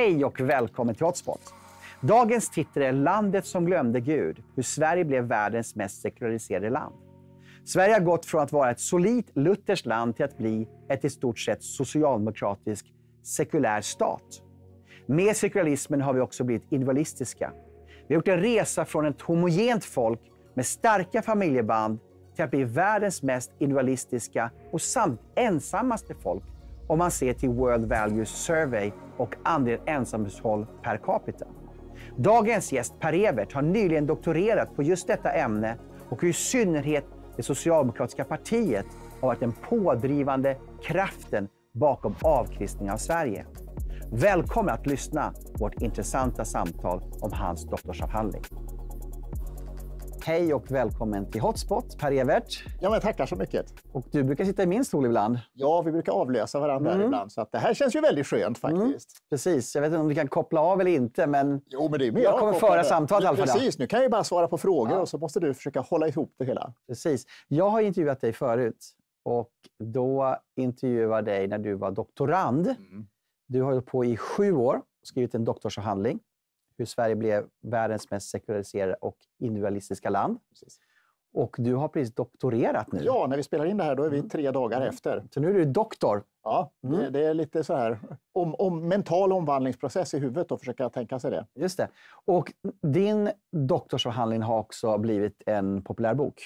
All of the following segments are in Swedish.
Hej och välkommen till Hotspot! Dagens titel är Landet som glömde Gud, hur Sverige blev världens mest sekulariserade land. Sverige har gått från att vara ett solitt lutherskt land till att bli ett i stort sett socialdemokratisk sekulär stat. Med sekularismen har vi också blivit individualistiska. Vi har gjort en resa från ett homogent folk med starka familjeband till att bli världens mest individualistiska och samt ensammaste folk om man ser till World Values Survey och andel ensamhushåll per capita. Dagens gäst Per Evert har nyligen doktorerat på just detta ämne och i synnerhet det socialdemokratiska partiet har varit den pådrivande kraften bakom avkristningen av Sverige. Välkommen att lyssna på vårt intressanta samtal om hans doktorsavhandling. Hej och välkommen till Hotspot, Per Evert. Ja, men tackar så mycket. Och du brukar sitta i min stol ibland. Ja, vi brukar avlösa varandra mm. ibland. Så att det här känns ju väldigt skönt mm. faktiskt. Mm. Precis. Jag vet inte om du kan koppla av eller inte, men, jo, men det är jag, kommer föra samtalet i alla fall. Precis, nu kan jag ju bara svara på frågor ja. och så måste du försöka hålla ihop det hela. Precis. Jag har intervjuat dig förut och då intervjuade dig när du var doktorand. Mm. Du har hållit på i sju år och skrivit en doktorsavhandling hur Sverige blev världens mest sekulariserade och individualistiska land. Precis. Och du har precis doktorerat nu. Ja, när vi spelar in det här då är vi mm. tre dagar mm. efter. Så nu är du doktor. Ja, mm. det, det, är lite så här om, om, mental omvandlingsprocess i huvudet att försöka tänka sig det. Just det. Och din doktorsavhandling har också blivit en populär bok.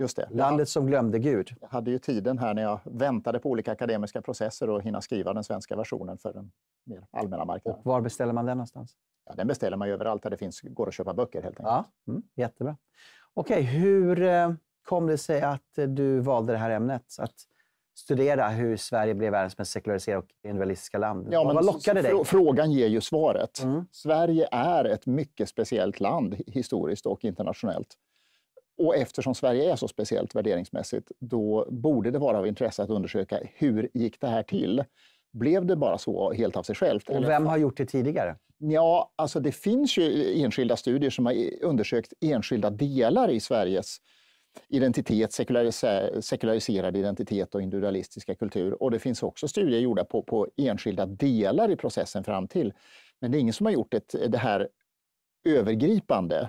Just det. Landet som glömde Gud. Jag hade ju tiden här när jag väntade på olika akademiska processer och hinna skriva den svenska versionen för den mer allmänna marknaden. Och var beställer man den någonstans? Ja, den beställer man överallt där det finns, går att köpa böcker helt enkelt. Ja, mm, jättebra. Okej, okay, hur eh, kom det sig att eh, du valde det här ämnet? Att studera hur Sverige blev världens mest sekulariserade och individualistiska land. Ja, Vad lockade dig? Frågan ger ju svaret. Mm. Sverige är ett mycket speciellt land historiskt och internationellt. Och eftersom Sverige är så speciellt värderingsmässigt, då borde det vara av intresse att undersöka hur gick det här till? Blev det bara så helt av sig självt? Och vem har gjort det tidigare? Ja, alltså det finns ju enskilda studier som har undersökt enskilda delar i Sveriges identitet, sekulariserad identitet och individualistiska kultur. Och det finns också studier gjorda på, på enskilda delar i processen fram till. Men det är ingen som har gjort ett, det här övergripande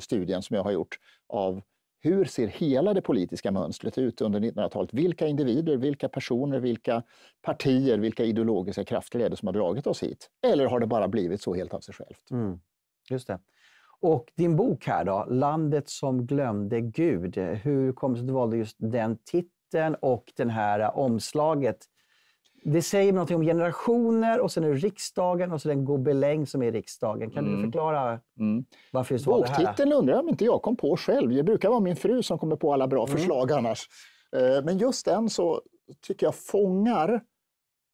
studien som jag har gjort av hur ser hela det politiska mönstret ut under 1900-talet? Vilka individer, vilka personer, vilka partier, vilka ideologiska krafter är det som har dragit oss hit? Eller har det bara blivit så helt av sig självt? Mm, just det. Och din bok här då, Landet som glömde Gud. Hur kom det sig att du valde just den titeln och det här eh, omslaget det säger någonting om generationer och sen är det riksdagen och så den gobeläng som är riksdagen. Kan mm. du förklara mm. varför just var det här? Boktiteln undrar jag om inte jag kom på själv. Det brukar vara min fru som kommer på alla bra mm. förslag annars. Eh, men just den så tycker jag fångar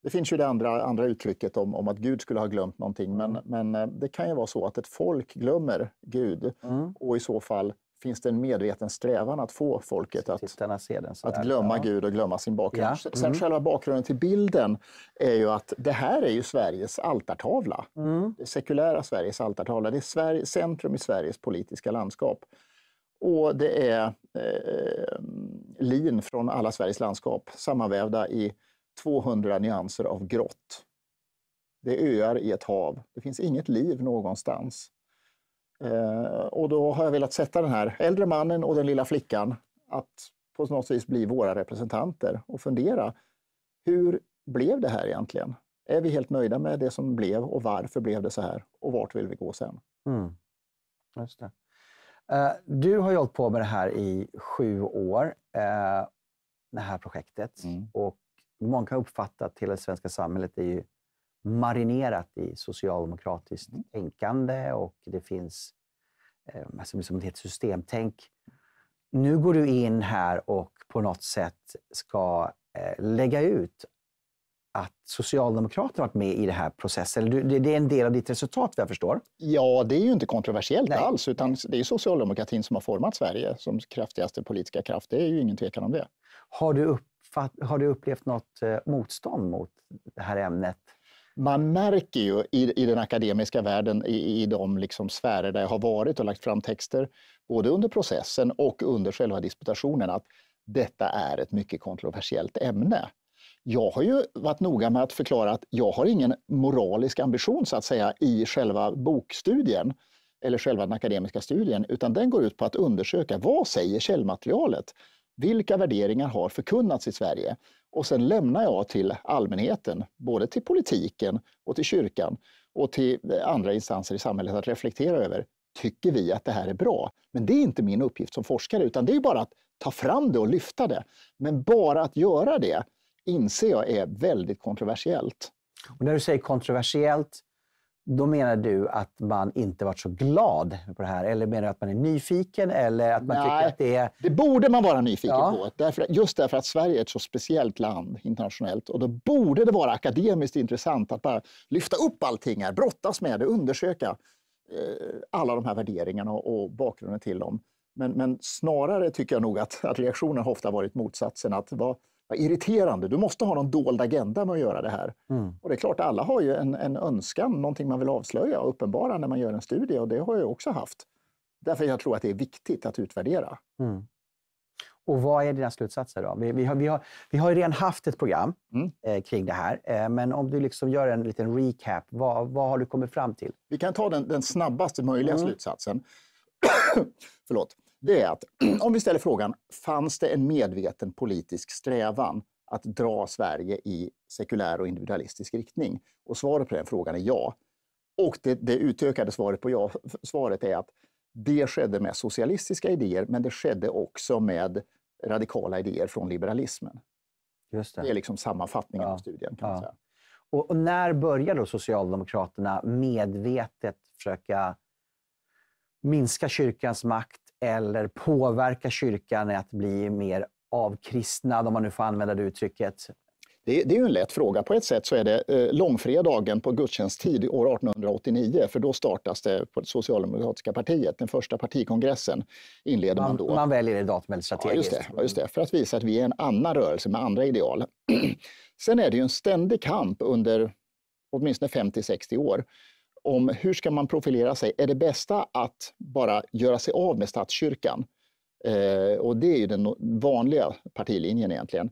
det finns ju det andra, andra uttrycket om, om att Gud skulle ha glömt någonting, men, mm. men eh, det kan ju vara så att ett folk glömmer Gud mm. och i så fall finns det en medveten strävan att få folket att, att glömma ja. Gud och glömma sin bakgrund. Ja. Mm. Sen själva bakgrunden till bilden är ju att det här är ju Sveriges altartavla. Mm. Det sekulära Sveriges altartavla. Det är Sverige, centrum i Sveriges politiska landskap. Och det är eh, lin från alla Sveriges landskap sammanvävda i 200 nyanser av grått. Det är öar i ett hav. Det finns inget liv någonstans. Eh, och då har jag velat sätta den här äldre mannen och den lilla flickan att på något vis bli våra representanter och fundera. Hur blev det här egentligen? Är vi helt nöjda med det som blev och varför blev det så här? Och vart vill vi gå sen? Mm. Just det. Eh, du har ju hållit på med det här i sju år, eh, det här projektet. Mm. Och många har uppfattat att hela det svenska samhället är ju marinerat i socialdemokratiskt mm. tänkande och det finns eh, alltså, som ett systemtänk. Nu går du in här och på något sätt ska eh, lägga ut att Socialdemokraterna varit med i den här processen. Det är en del av ditt resultat, vad jag förstår? Ja, det är ju inte kontroversiellt Nej. alls, utan det är socialdemokratin som har format Sverige som kraftigaste politiska kraft. Det är ju ingen tvekan om det. Har du, uppfatt, har du upplevt något eh, motstånd mot det här ämnet? man märker ju i, i den akademiska världen, i, i de liksom sfärer där jag har varit och lagt fram texter, både under processen och under själva disputationen, att detta är ett mycket kontroversiellt ämne. Jag har ju varit noga med att förklara att jag har ingen moralisk ambition så att säga i själva bokstudien eller själva den akademiska studien, utan den går ut på att undersöka vad säger källmaterialet? Vilka värderingar har förkunnats i Sverige? Och sen lämnar jag till allmänheten, både till politiken och till kyrkan och till eh, andra instanser i samhället att reflektera över, tycker vi att det här är bra? Men det är inte min uppgift som forskare, utan det är bara att ta fram det och lyfta det. Men bara att göra det inser jag är väldigt kontroversiellt. Och när du säger kontroversiellt, då menar du att man inte varit så glad på det här? Eller menar du att man är nyfiken? Eller att man Nej, tycker att det, är... det borde man vara nyfiken ja. på. Därför, just därför att Sverige är ett så speciellt land internationellt. Och då borde det vara akademiskt intressant att bara lyfta upp allting här, brottas med det, undersöka eh, alla de här värderingarna och, och bakgrunden till dem. Men, men, snarare tycker jag nog att, att reaktionen har ofta varit motsatsen. att vad, vad irriterande, du måste ha någon dold agenda med att göra det här. Mm. Och det är klart, alla har ju en, en önskan, någonting man vill avslöja och uppenbara när man gör en studie och det har jag också haft. Därför jag tror att det är viktigt att utvärdera. Mm. Och vad är dina slutsatser då? Vi, vi, har, vi, har, vi har ju redan haft ett program mm. eh, kring det här, eh, men om du liksom gör en liten recap, vad, vad har du kommit fram till? Vi kan ta den, den snabbaste möjliga mm. slutsatsen. Förlåt det är att om vi ställer frågan, fanns det en medveten politisk strävan att dra Sverige i sekulär och individualistisk riktning? Och svaret på den frågan är ja. Och det, det utökade svaret på ja, svaret är att det skedde med socialistiska idéer, men det skedde också med radikala idéer från liberalismen. Just det. det är liksom sammanfattningen ja. av studien. kan ja. man säga. Och, och, när började då Socialdemokraterna medvetet försöka minska kyrkans makt eller påverka kyrkan att bli mer avkristnad, om man nu får använda det uttrycket? Det, det är ju en lätt fråga. På ett sätt så är det eh, långfredagen på gudstjänsttid år 1889, för då startas det på det socialdemokratiska partiet. Den första partikongressen inleder man, man då. Man väljer det datumet strategiskt. Ja, just det, just det, för att visa att vi är en annan rörelse med andra ideal. Sen är det ju en ständig kamp under åtminstone 50-60 år om hur ska man profilera sig? Är det bästa att bara göra sig av med statskyrkan? Eh, och det är ju den vanliga partilinjen egentligen.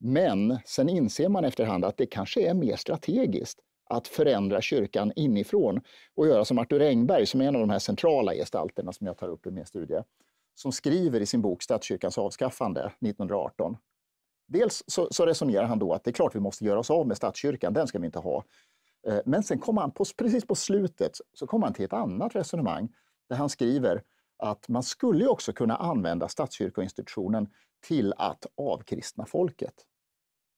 Men sen inser man efterhand att det kanske är mer strategiskt att förändra kyrkan inifrån och göra som Arthur Engberg, som är en av de här centrala gestalterna som jag tar upp i min studie, som skriver i sin bok Statskyrkans avskaffande 1918. Dels så, så resonerar han då att det är klart vi måste göra oss av med statskyrkan, den ska vi inte ha. Eh, men sen kom han, på, precis på slutet, så kom han till ett annat resonemang där han skriver att man skulle också kunna använda statskyrkoinstitutionen till att avkristna folket.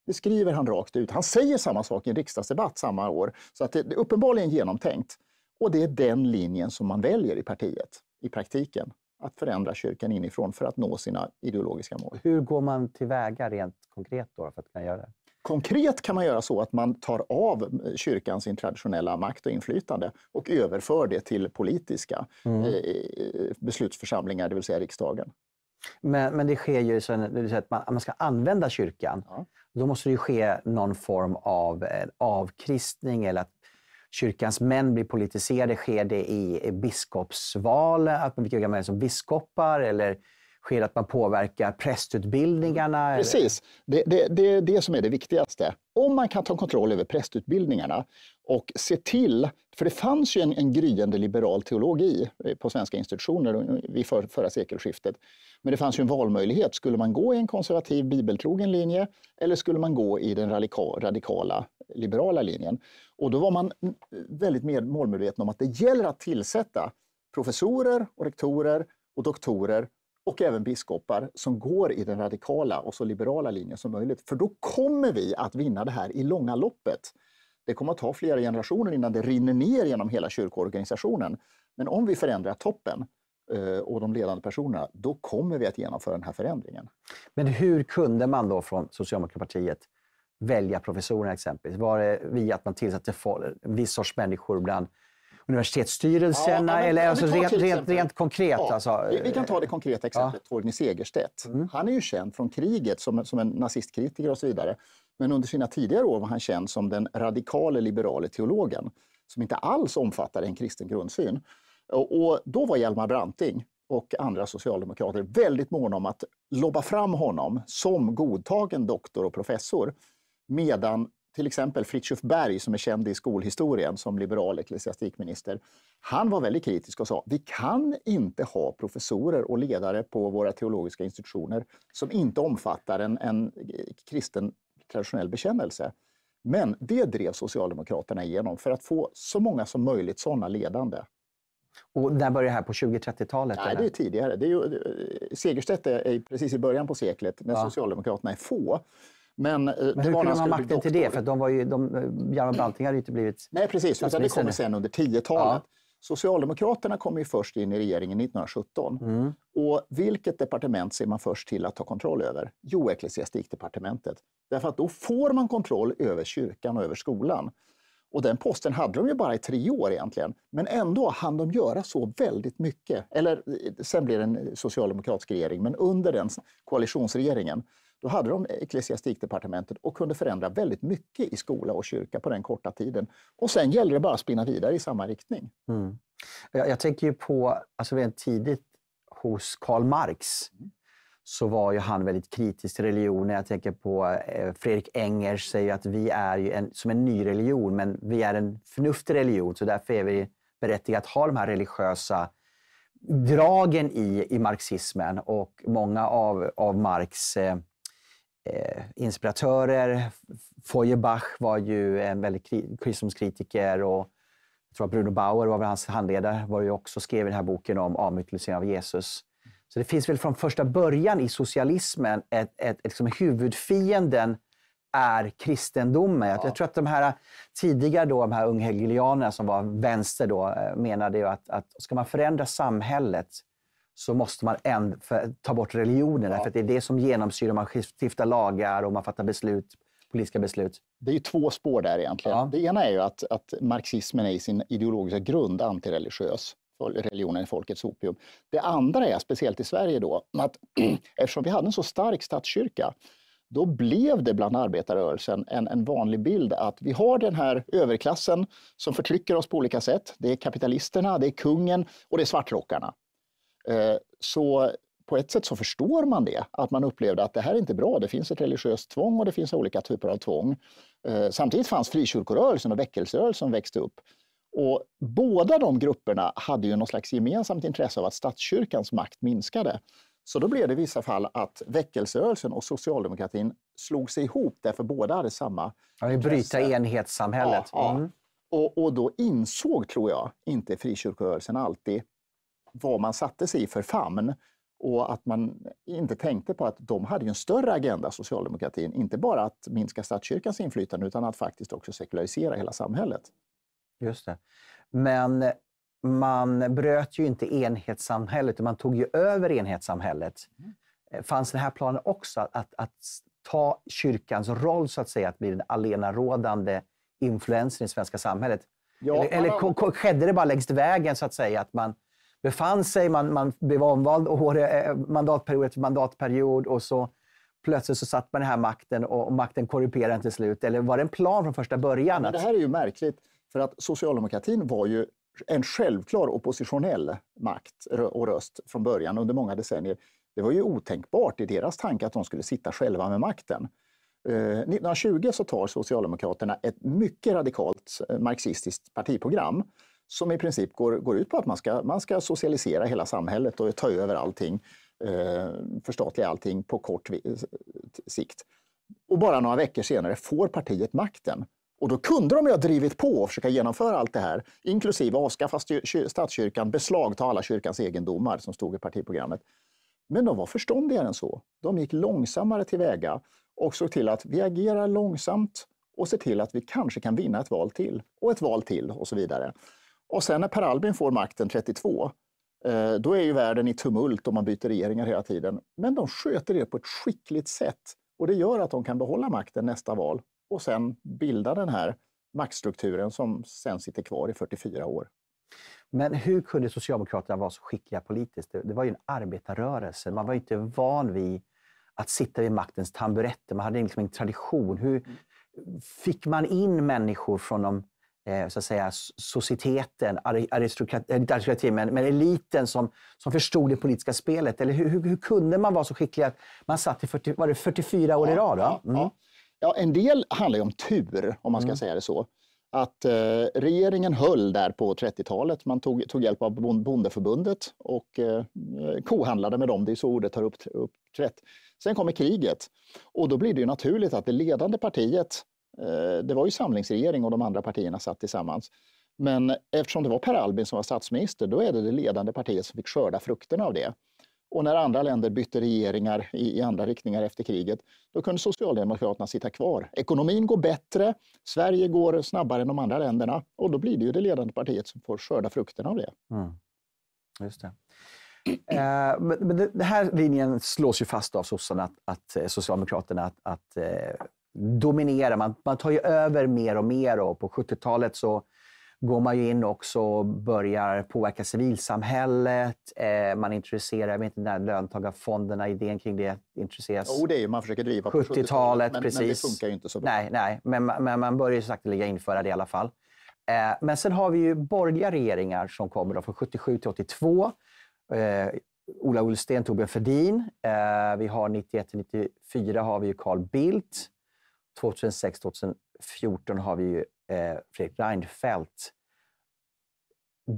Det skriver han rakt ut. Han säger samma sak i en riksdagsdebatt samma år. Så att det är uppenbarligen genomtänkt. Och det är den linjen som man väljer i partiet, i praktiken. Att förändra kyrkan inifrån för att nå sina ideologiska mål. Hur går man tillväga rent konkret då för att kunna göra det? Konkret kan man göra så att man tar av kyrkan sin traditionella makt och inflytande och överför det till politiska mm. Eh, eh, beslutsförsamlingar, det vill säga riksdagen. Men, men det sker ju så att man, man ska använda kyrkan. Ja. Då måste det ju ske någon form av eh, avkristning eller att kyrkans män blir politiserade. Sker det i biskopsval? Att man fick med som biskopar? Eller sker att man påverkar prästutbildningarna? Precis, det, det, det är det som är det viktigaste. Om man kan ta kontroll över prästutbildningarna och se till, för det fanns ju en, en gryende liberal teologi eh, på svenska institutioner vid för, förra sekelskiftet. Men det fanns ju en valmöjlighet. Skulle man gå i en konservativ bibeltrogen linje eller skulle man gå i den radikala, radikala liberala linjen? Och då var man mm, väldigt mer målmedveten om att det gäller att tillsätta professorer och rektorer och doktorer och även biskopar som går i den radikala och så liberala linjen som möjligt. För då kommer vi att vinna det här i långa loppet. Det kommer att ta flera generationer innan det rinner ner genom hela kyrkoorganisationen. Men om vi förändrar toppen eh, och de ledande personerna, då kommer vi att genomföra den här förändringen. Men hur kunde man då från Socialdemokratiet välja professorerna exempelvis? Var det via att man tillsatte en viss sorts människor bland universitetsstyrelserna? Ja, eller alltså, rent, rent, rent, konkret? Ja, alltså. vi, vi, kan ta det eh, konkreta exemplet ja. Torgny Segerstedt. Mm. Han är ju känd från kriget som, som en nazistkritiker och så vidare. Men under sina tidigare år var han känd som den radikale liberale teologen som inte alls omfattade en kristen grundsyn. Och, och då var Hjalmar Branting och andra socialdemokrater väldigt måna om att lobba fram honom som godtagen doktor och professor medan till exempel Fritiof Berg, som är känd i skolhistorien som liberal ecklesiastikminister, han var väldigt kritisk och sa vi kan inte ha professorer och ledare på våra teologiska institutioner som inte omfattar en, en kristen traditionell bekännelse. Men det drev Socialdemokraterna igenom för att få så många som möjligt sådana ledande. Och när började det här? På 20-30-talet? Nej, eller? det är tidigare. Det är ju, eh, Segerstedt är precis i början på seklet, när ja. Socialdemokraterna är få. Men, eh, Men hur kunde man ha makten till det? För de var ju, de, eh, Hjalmar Branting hade ju inte blivit Nej, precis. Utan det kommer sen under 10-talet. Ja. Socialdemokraterna kom ju först in i regeringen 1917. Mm. Och vilket departement ser man först till att ta kontroll över? Jo, ecklesiastikdepartementet. Därför att då får man kontroll över kyrkan och över skolan. Och den posten hade de ju bara i tre år egentligen. Men ändå hann de göra så väldigt mycket. Eller eh, sen blev det en socialdemokratisk regering, men under den koalitionsregeringen då hade de ecklesiastikdepartementet och kunde förändra väldigt mycket i skola och kyrka på den korta tiden. Och sen gällde det bara att spinna vidare i samma riktning. Mm. Jag, jag, tänker ju på, alltså rent tidigt hos Karl Marx, mm. så var ju han väldigt kritisk till religionen. Jag tänker på eh, Fredrik Engers säger att vi är ju en, som en ny religion, men vi är en förnuftig religion, så därför är vi berättigade att ha de här religiösa dragen i, i marxismen. Och många av, av Marx eh, eh, inspiratörer. Feuerbach var ju en väldigt kristendomskritiker och jag tror att Bruno Bauer var väl hans handledare, var ju också skrev den här boken om avmytologisering av Jesus. Så det finns väl från första början i socialismen ett, ett, ett liksom huvudfienden är kristendomen. Ja. Jag tror att de här tidigare då, de här unghegelianerna som var vänster då, eh, menade ju att, att ska man förändra samhället så måste man ändå ta bort religionen. Ja. För det är det som genomsyrar, man stiftar lagar och man fattar beslut, politiska beslut. Det är ju två spår där egentligen. Ja. Det ena är ju att, att marxismen är i sin ideologiska grund antireligiös religionen är folkets opium. Det andra är, speciellt i Sverige då, att eftersom vi hade en så stark statskyrka, då blev det bland arbetarrörelsen en, en vanlig bild att vi har den här överklassen som förtrycker oss på olika sätt. Det är kapitalisterna, det är kungen och det är svartrockarna. Eh, så på ett sätt så förstår man det, att man upplevde att det här är inte bra. Det finns ett religiöst tvång och det finns olika typer av tvång. Eh, samtidigt fanns frikyrkorörelsen och väckelserörelsen som växte upp. Och båda de grupperna hade ju något slags gemensamt intresse av att statskyrkans makt minskade. Så då blev det i vissa fall att väckelserörelsen och socialdemokratin slog sig ihop därför båda hade samma... Ja, bryta enhetssamhället. Ja, ja. Mm. Och, och då insåg, tror jag, inte frikyrkorörelsen alltid vad man satte sig i för famn och att man inte tänkte på att de hade en större agenda, socialdemokratin, inte bara att minska statskyrkans inflytande utan att faktiskt också sekularisera hela samhället. Just det. Men man bröt ju inte enhetssamhället, utan man tog ju över enhetssamhället. Mm. Eh, fanns den här planen också att, att, ta kyrkans roll, så att säga, att bli den allenarådande influensen i det svenska samhället? Ja, eller, eller man... skedde det bara längs vägen, så att säga, att man befann sig. Man, man blev omvald år, eh, mandatperiod efter mandatperiod och så plötsligt så satt man i den här makten och, och makten korrumperade till slut. Eller var det en plan från första början? Att... det här är ju märkligt, för att socialdemokratin var ju en självklar oppositionell makt och röst från början under många decennier. Det var ju otänkbart i deras tanke att de skulle sitta själva med makten. 1920 eh, så tar Socialdemokraterna ett mycket radikalt eh, marxistiskt partiprogram som i princip går, går ut på att man ska, man ska socialisera hela samhället och ta över allting, eh, förstatliga allting på kort eh, sikt. Och bara några veckor senare får partiet makten. Och då kunde de ju ha drivit på och försöka genomföra allt det här, inklusive avskaffa statskyrkan, beslagta alla kyrkans egendomar som stod i partiprogrammet. Men de var förståndigare än så. De gick långsammare tillväga och såg till att vi agerar långsamt och ser till att vi kanske kan vinna ett val till och ett val till och så vidare. Och sen när Per Albin får makten 32, eh, då är ju världen i tumult och man byter regeringar hela tiden. Men de sköter det på ett skickligt sätt och det gör att de kan behålla makten nästa val och sen bilda den här maktstrukturen som sen sitter kvar i 44 år. Men hur kunde Socialdemokraterna vara så skickliga politiskt? Det var ju en arbetarrörelse. Man var inte van vid att sitta vid maktens tamburetter. Man hade liksom en tradition. Hur mm. fick man in människor från de Eh, så att säga, societeten, aristokratin, eh, men, men eliten som, som förstod det politiska spelet. Eller hur, hur, hur kunde man vara så skicklig att man satt i 40, var det 44 år ja, i rad? Ja, mm. ja. ja, en del handlar ju om tur, om man ska mm. säga det så. Att eh, regeringen höll där på 30-talet. Man tog, tog hjälp av Bondeförbundet och eh, kohandlade med dem. Det är så ordet har uppträtt. Sen kommer kriget och då blir det ju naturligt att det ledande partiet Eh, det var ju samlingsregering och de andra partierna satt tillsammans. Men eftersom det var Per Albin som var statsminister, då är det det ledande partiet som fick skörda frukterna av det. Och när andra länder bytte regeringar i, andra riktningar efter kriget, då kunde Socialdemokraterna sitta kvar. Ekonomin går bättre, Sverige går snabbare än de andra länderna och då blir det ju det ledande partiet som får skörda frukterna av det. Mm. Just det. Eh, men, den här linjen slås ju fast av sossarna, att, att eh, Socialdemokraterna, att, att dominerar. Man, man tar ju över mer och mer och på 70-talet så går man ju in också och börjar påverka civilsamhället. Eh, man intresserar, jag vet inte när löntagarfonderna, idén kring det intresseras. Jo, det är ju, man försöker driva 70-talet. 70 men, precis. men det funkar ju inte så bra. Nej, nej men, men man börjar ju sakteliga införa det i alla fall. Eh, men sen har vi ju borgerliga regeringar som kommer då från 77 till 82. Eh, Ola Ullsten, Torbjörn Ferdin. Eh, vi har 91 till 94 har vi ju Carl Bildt. 2006-2014 har vi ju eh, Fredrik Reinfeldt.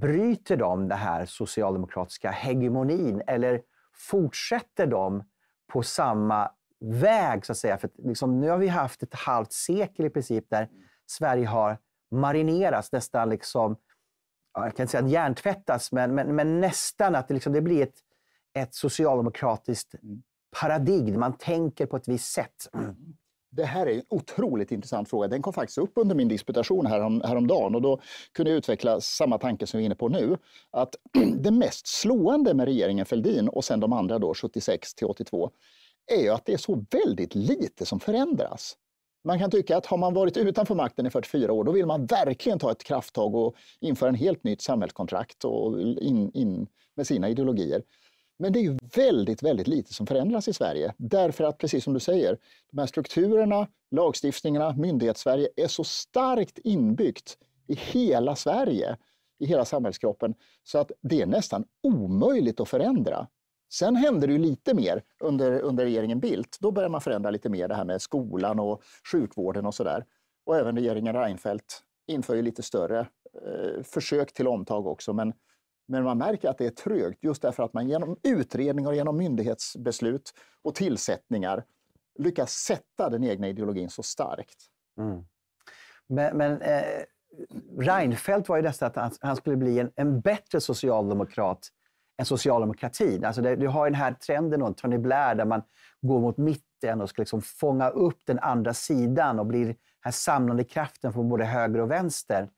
Bryter de den här socialdemokratiska hegemonin eller fortsätter de på samma väg, så att säga? För liksom, nu har vi haft ett halvt sekel i princip där Sverige har marinerats, nästan liksom, jag kan inte säga att hjärntvättas, men, men, men nästan att det, liksom, det blir ett, ett socialdemokratiskt mm. paradigm. Man tänker på ett visst sätt. Mm. Det här är en otroligt intressant fråga. Den kom faktiskt upp under min disputation härom, häromdagen och då kunde jag utveckla samma tanke som vi är inne på nu. Att det mest slående med regeringen Fälldin och sen de andra då 76 till 82 är ju att det är så väldigt lite som förändras. Man kan tycka att har man varit utanför makten i 44 år, då vill man verkligen ta ett krafttag och införa en helt nytt samhällskontrakt och in, in med sina ideologier. Men det är ju väldigt, väldigt lite som förändras i Sverige. Därför att, precis som du säger, de här strukturerna, lagstiftningarna, myndighetssverige är så starkt inbyggt i hela Sverige, i hela samhällskroppen, så att det är nästan omöjligt att förändra. Sen hände det ju lite mer under, under regeringen Bildt. Då började man förändra lite mer det här med skolan och sjukvården och sådär. Och även regeringen Reinfeldt inför ju lite större eh, försök till omtag också, men men man märker att det är trögt just därför att man genom utredningar, genom myndighetsbeslut och tillsättningar lyckas sätta den egna ideologin så starkt. Mm. Men, men eh, Reinfeldt var ju nästan att han, han skulle bli en, en, bättre socialdemokrat än socialdemokratin. Alltså det, du har ju den här trenden, då, Tony Blair, där man går mot mitten och ska liksom fånga upp den andra sidan och blir den här samlande kraften från både höger och vänster.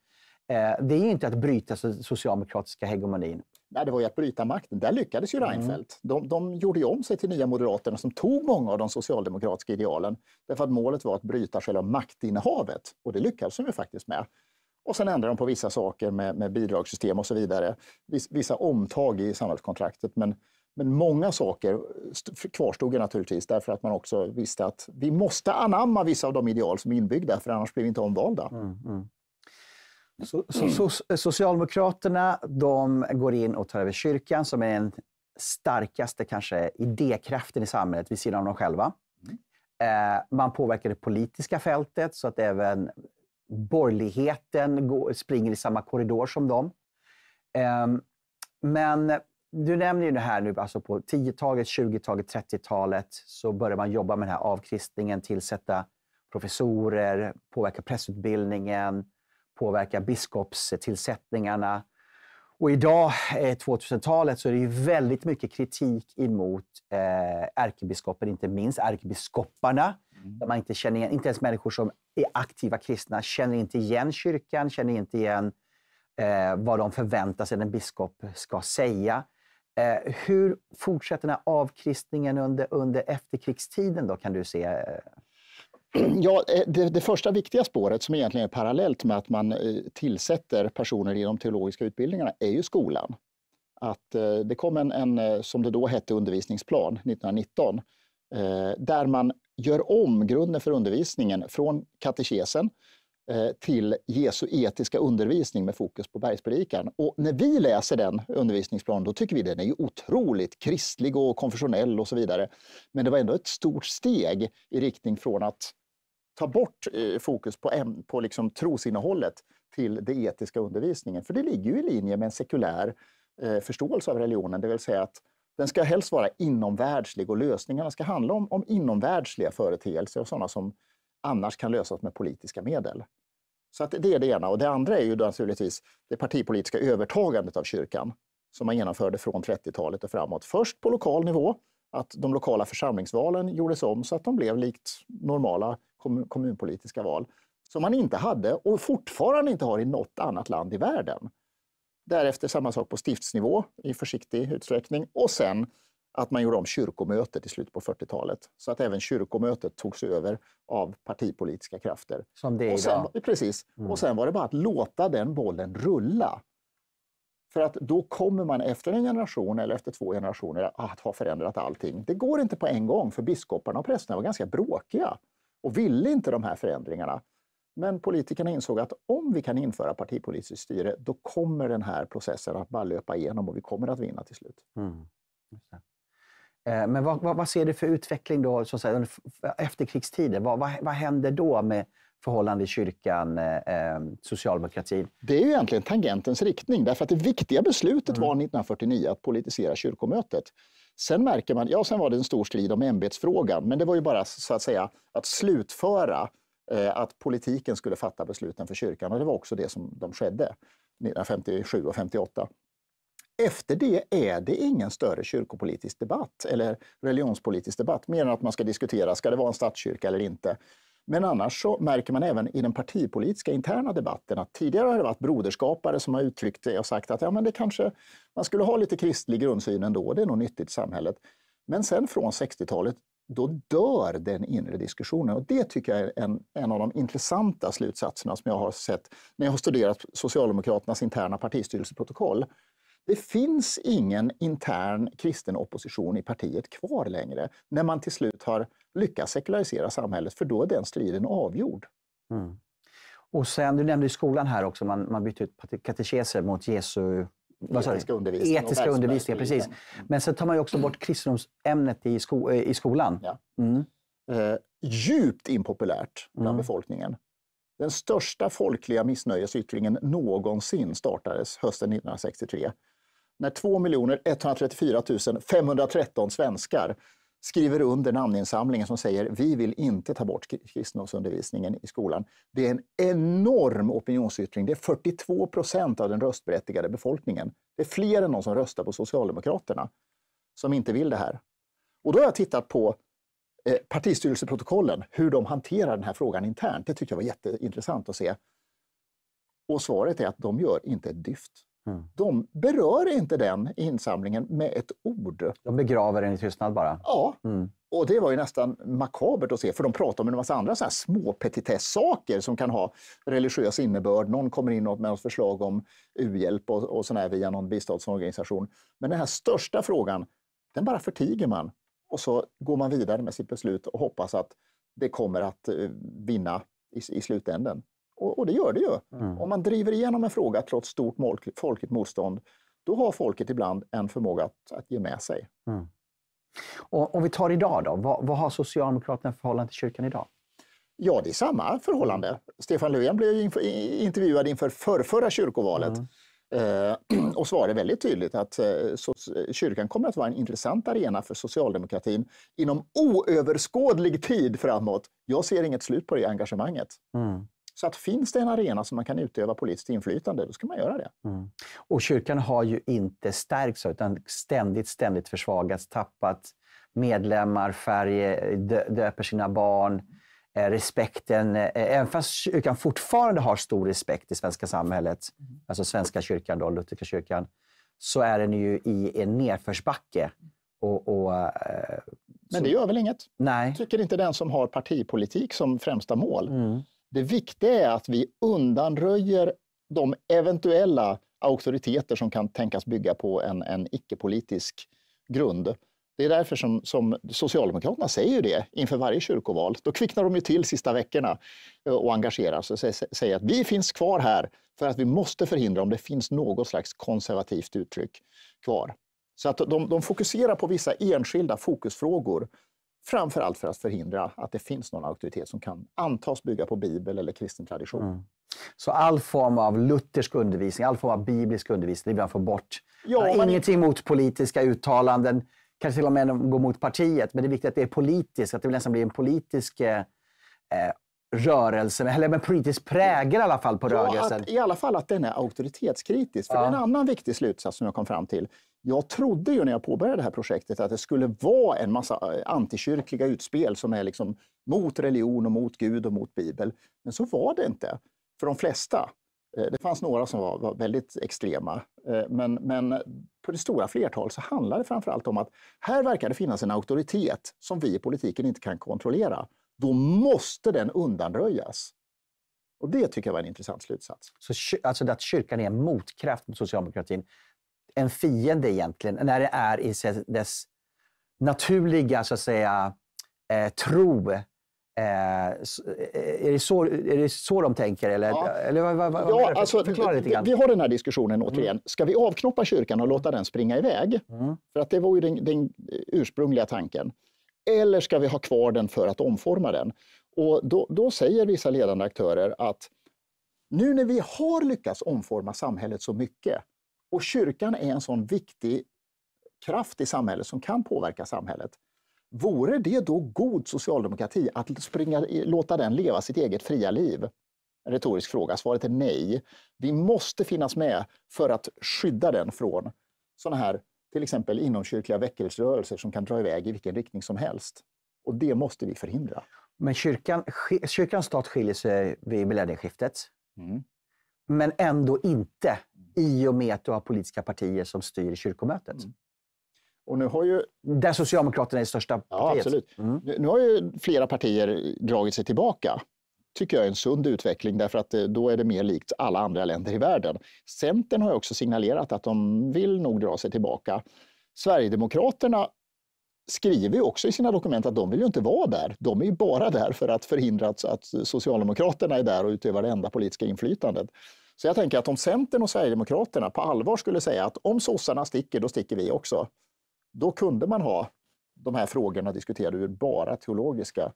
Eh, det är ju inte att bryta socialdemokratiska hegemonin. Nej, det var ju att bryta makten. Där lyckades ju mm. Reinfeldt. Mm. De, de gjorde om sig till Nya Moderaterna som tog många av de socialdemokratiska idealen. Därför att målet var att bryta själva maktinnehavet. Och det lyckades de ju faktiskt med. Och sen ändrade de på vissa saker med, med bidragssystem och så vidare. Vissa omtag i samhällskontraktet. Men, men många saker kvarstod ju naturligtvis därför att man också visste att vi måste anamma vissa av de ideal som är inbyggda för annars blir vi inte omvalda. Mm, mm. So, so, so, Socialdemokraterna de går in och tar över kyrkan som är den starkaste kanske idékraften i samhället vid sidan av dem själva. Mm. Eh, man påverkar det politiska fältet så att även borgerligheten går, springer i samma korridor som dem. Ehm, men du nämner ju det här nu, alltså på 10-talet, 20-talet, 30-talet så börjar man jobba med den här avkristningen, tillsätta professorer, påverka pressutbildningen, påverka biskopstillsättningarna. Och idag, 2000-talet, eh, så är det väldigt mycket kritik emot eh, ärkebiskopen, inte minst ärkebiskoparna. Mm. inte, inte ens människor som är aktiva kristna känner inte igen kyrkan, känner inte igen eh, vad de förväntar sig att en biskop ska säga. Eh, hur fortsätter den här avkristningen under, under efterkrigstiden, då, kan du se? Eh? Ja, eh, det, det, första viktiga spåret som egentligen är parallellt med att man eh, tillsätter personer i de teologiska utbildningarna är ju skolan. Att eh, det kom en, en som det då hette, undervisningsplan 1919 där man gör om grunden för undervisningen från katekesen Eh, till Jesu etiska undervisning med fokus på bergspredikan. Och när vi läser den undervisningsplanen då tycker vi den är otroligt kristlig och konfessionell och så vidare. Men det var ändå ett stort steg i riktning från att ta bort eh, fokus på, på liksom trosinnehållet till det etiska undervisningen. För det ligger ju i linje med en sekulär eh, förståelse av religionen, det vill säga att den ska helst vara inomvärldslig och lösningarna ska handla om, om inomvärldsliga företeelser och sådana som annars kan lösas med politiska medel. Så att det är det ena. Och det andra är ju naturligtvis det partipolitiska övertagandet av kyrkan som man genomförde från 30-talet och framåt. Först på lokal nivå, att de lokala församlingsvalen gjordes om så att de blev likt normala kommunpolitiska val. Som man inte hade och fortfarande inte har i något annat land i världen. Därefter samma sak på stiftsnivå i försiktig utsträckning och sen att man gjorde om kyrkomötet i slutet på 40-talet. Så att även kyrkomötet togs över av partipolitiska krafter. Som det är idag. Precis. Mm. Och sen var det bara att låta den bollen rulla. För att då kommer man efter en generation eller efter två generationer att ha förändrat allting. Det går inte på en gång, för biskoparna och prästerna var ganska bråkiga och ville inte de här förändringarna. Men politikerna insåg att om vi kan införa partipolitiskt styre, då kommer den här processen att bara löpa igenom och vi kommer att vinna till slut. Mm. Eh, men vad, vad, vad, ser du för utveckling då, så säga, efterkrigstiden? Vad, vad, vad händer då med förhållandet kyrkan, eh, eh, socialdemokratin? Det är ju egentligen tangentens riktning, därför att det viktiga beslutet mm. var 1949 att politisera kyrkomötet. Sen märker man, ja sen var det en stor strid om ämbetsfrågan, men det var ju bara så att säga att slutföra eh, att politiken skulle fatta besluten för kyrkan och det var också det som de skedde 1957 och 1958. Efter det är det ingen större kyrkopolitisk debatt eller religionspolitisk debatt, mer än att man ska diskutera, ska det vara en statskyrka eller inte? Men annars så märker man även i den partipolitiska interna debatten att tidigare har det varit broderskapare som har uttryckt det och sagt att ja, men det kanske, man skulle ha lite kristlig grundsyn ändå, det är nog nyttigt i samhället. Men sen från 60-talet, då dör den inre diskussionen. Och det tycker jag är en, en av de intressanta slutsatserna som jag har sett när jag har studerat Socialdemokraternas interna partistyrelseprotokoll. Det finns ingen intern kristen opposition i partiet kvar längre när man till slut har lyckats sekularisera samhället, för då är den striden avgjord. Mm. Och sen, du nämnde skolan här också, man, man bytte ut katekeser mot Jesu etiska undervisning. Etiska undervisning, precis. Mm. Men sen tar man ju också bort kristendomsämnet i, sko eh, i skolan. Ja. Mm. Eh, djupt impopulärt bland mm. befolkningen. Den största folkliga missnöjesyttringen någonsin startades hösten 1963 när 2 134 513 svenskar skriver under namninsamlingen som säger vi vill inte ta bort kristendomsundervisningen i skolan. Det är en enorm opinionsyttring. Det är 42 procent av den röstberättigade befolkningen. Det är fler än de som röstar på Socialdemokraterna som inte vill det här. Och då har jag tittat på eh, partistyrelseprotokollen, hur de hanterar den här frågan internt. Det tyckte jag var jätteintressant att se. Och svaret är att de gör inte ett dyft. Mm. De berör inte den insamlingen med ett ord. De begraver den i tystnad bara? Ja. Mm. Och det var ju nästan makabert att se, för de pratar om en massa andra små petitesser-saker som kan ha religiös innebörd. Någon kommer in med något förslag om u-hjälp och, och sådär via någon biståndsorganisation. Men den här största frågan, den bara förtiger man. Och så går man vidare med sitt beslut och hoppas att det kommer att eh, vinna i, i slutänden. Och, och det gör det ju. Mm. Om man driver igenom en fråga trots stort folkligt motstånd, då har folket ibland en förmåga att, att ge med sig. Mm. Och, om vi tar idag då, vad, vad har Socialdemokraterna för förhållande till kyrkan idag? Ja, det är samma förhållande. Stefan Löfven blev inför, intervjuad inför förrförra kyrkovalet mm. eh, och svarade väldigt tydligt att eh, so kyrkan kommer att vara en intressant arena för socialdemokratin inom oöverskådlig tid framåt. Jag ser inget slut på det engagemanget. Mm. Så att finns det en arena som man kan utöva politiskt inflytande, då ska man göra det. Mm. Och kyrkan har ju inte stärkts, utan ständigt, ständigt försvagats, tappat medlemmar, färg, döper sina barn eh, respekten, eh, även fast kyrkan fortfarande har stor respekt i svenska samhället, mm. alltså Svenska kyrkan, då, Lutherska kyrkan, så är den ju i en nedförsbacke. Och, och, eh, Men det gör väl inget? Nej. Tycker inte den som har partipolitik som främsta mål. Mm. Det viktiga är att vi undanröjer de eventuella auktoriteter som kan tänkas bygga på en, en icke-politisk grund. Det är därför som, som, Socialdemokraterna säger det inför varje kyrkoval. Då kvicknar de ju till sista veckorna eh, och engagerar sig och säger att vi finns kvar här för att vi måste förhindra om det finns något slags konservativt uttryck kvar. Så att de, de fokuserar på vissa enskilda fokusfrågor framför allt för att förhindra att det finns någon auktoritet som kan antas bygga på bibel eller kristen tradition. Mm. Så all form av luthersk undervisning, all form av biblisk undervisning, det vill man få bort. Ja, man ingenting emot politiska uttalanden, kanske till och med går mot partiet, men det är viktigt att det är politiskt, att det nästan blir en politisk eh, eh rörelsen, eller men politisk prägel i alla fall på ja, rörelsen. Att, I alla fall att den är auktoritetskritisk. För ja. det är en annan viktig slutsats som jag kom fram till. Jag trodde ju när jag påbörjade det här projektet att det skulle vara en massa eh, antikyrkliga utspel som är liksom mot religion och mot Gud och mot Bibel. Men så var det inte för de flesta. Eh, det fanns några som var, var väldigt extrema, eh, men, men på det stora flertalet så handlar det framförallt om att här verkar det finnas en auktoritet som vi i politiken inte kan kontrollera då måste den undanröjas. Och det tycker jag var en intressant slutsats. Så alltså att kyrkan är en motkraft mot socialdemokratin, en fiende egentligen, när det är i dess naturliga så att säga, eh, tro eh, eh, är, det så, är det så de tänker? Eller, ja. eller vad, vad, vad ja, alltså, Förklara lite grann. Vi har den här diskussionen återigen. Mm. Ska vi avknoppa kyrkan och låta den springa iväg? Mm. För att det var ju den, den ursprungliga tanken. Eller ska vi ha kvar den för att omforma den? Och då, då säger vissa ledande aktörer att nu när vi har lyckats omforma samhället så mycket och kyrkan är en sån viktig kraft i samhället som kan påverka samhället, vore det då god socialdemokrati att springa, låta den leva sitt eget fria liv? En retorisk fråga. Svaret är nej. Vi måste finnas med för att skydda den från sådana här till exempel inomkyrkliga väckelserörelser som kan dra iväg i vilken riktning som helst. Och det måste vi förhindra. Men kyrkan, kyrkans stat skiljer sig vid millennieskiftet. Mm. Men ändå inte mm. i och med att du har politiska partier som styr kyrkomötet. Mm. Och nu har ju... Där Socialdemokraterna är det största partiet. Ja, absolut. Mm. nu har ju flera partier dragit sig tillbaka tycker jag är en sund utveckling därför att eh, då är det mer likt alla andra länder i världen. Centern har också signalerat att de vill nog dra sig tillbaka. Sverigedemokraterna skriver också i sina dokument att de vill ju inte vara där. De är ju bara där för att förhindra att Socialdemokraterna är där och utövar det enda politiska inflytandet. Så jag tänker att om Centern och Sverigedemokraterna på allvar skulle säga att om sossarna sticker, då sticker vi också. Då kunde man ha de här frågorna diskuterade ur bara teologiska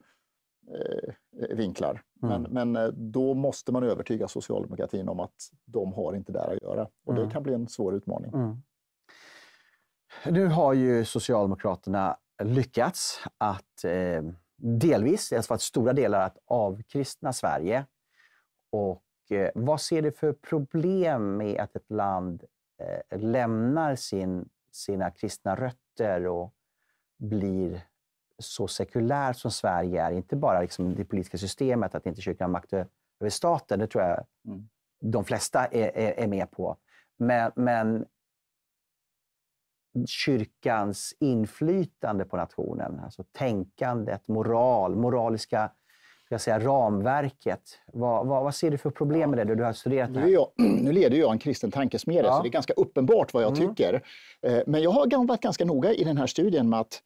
Eh, eh, vinklar. Mm. Men, men eh, då måste man övertyga socialdemokratin om att de har inte där att göra. Och det mm. kan bli en svår utmaning. Mm. Nu har ju Socialdemokraterna lyckats att eh, delvis, alltså för att stora delar, att avkristna Sverige. Och eh, vad ser du för problem med att ett land eh, lämnar sin, sina kristna rötter och blir så sekulärt som Sverige är, inte bara liksom det politiska systemet, att inte kyrkan har makt över staten, det tror jag mm. de flesta är, är, är med på. Men, men, kyrkans inflytande på nationen, alltså tänkandet, moral, moraliska jag säga, ramverket. Vad, vad, vad, ser du för problem med det? Du, har studerat Nu, jag, nu leder jag en kristen tankesmedja, så det är ganska uppenbart vad jag mm. tycker. Eh, men jag har varit ganska noga i den här studien med att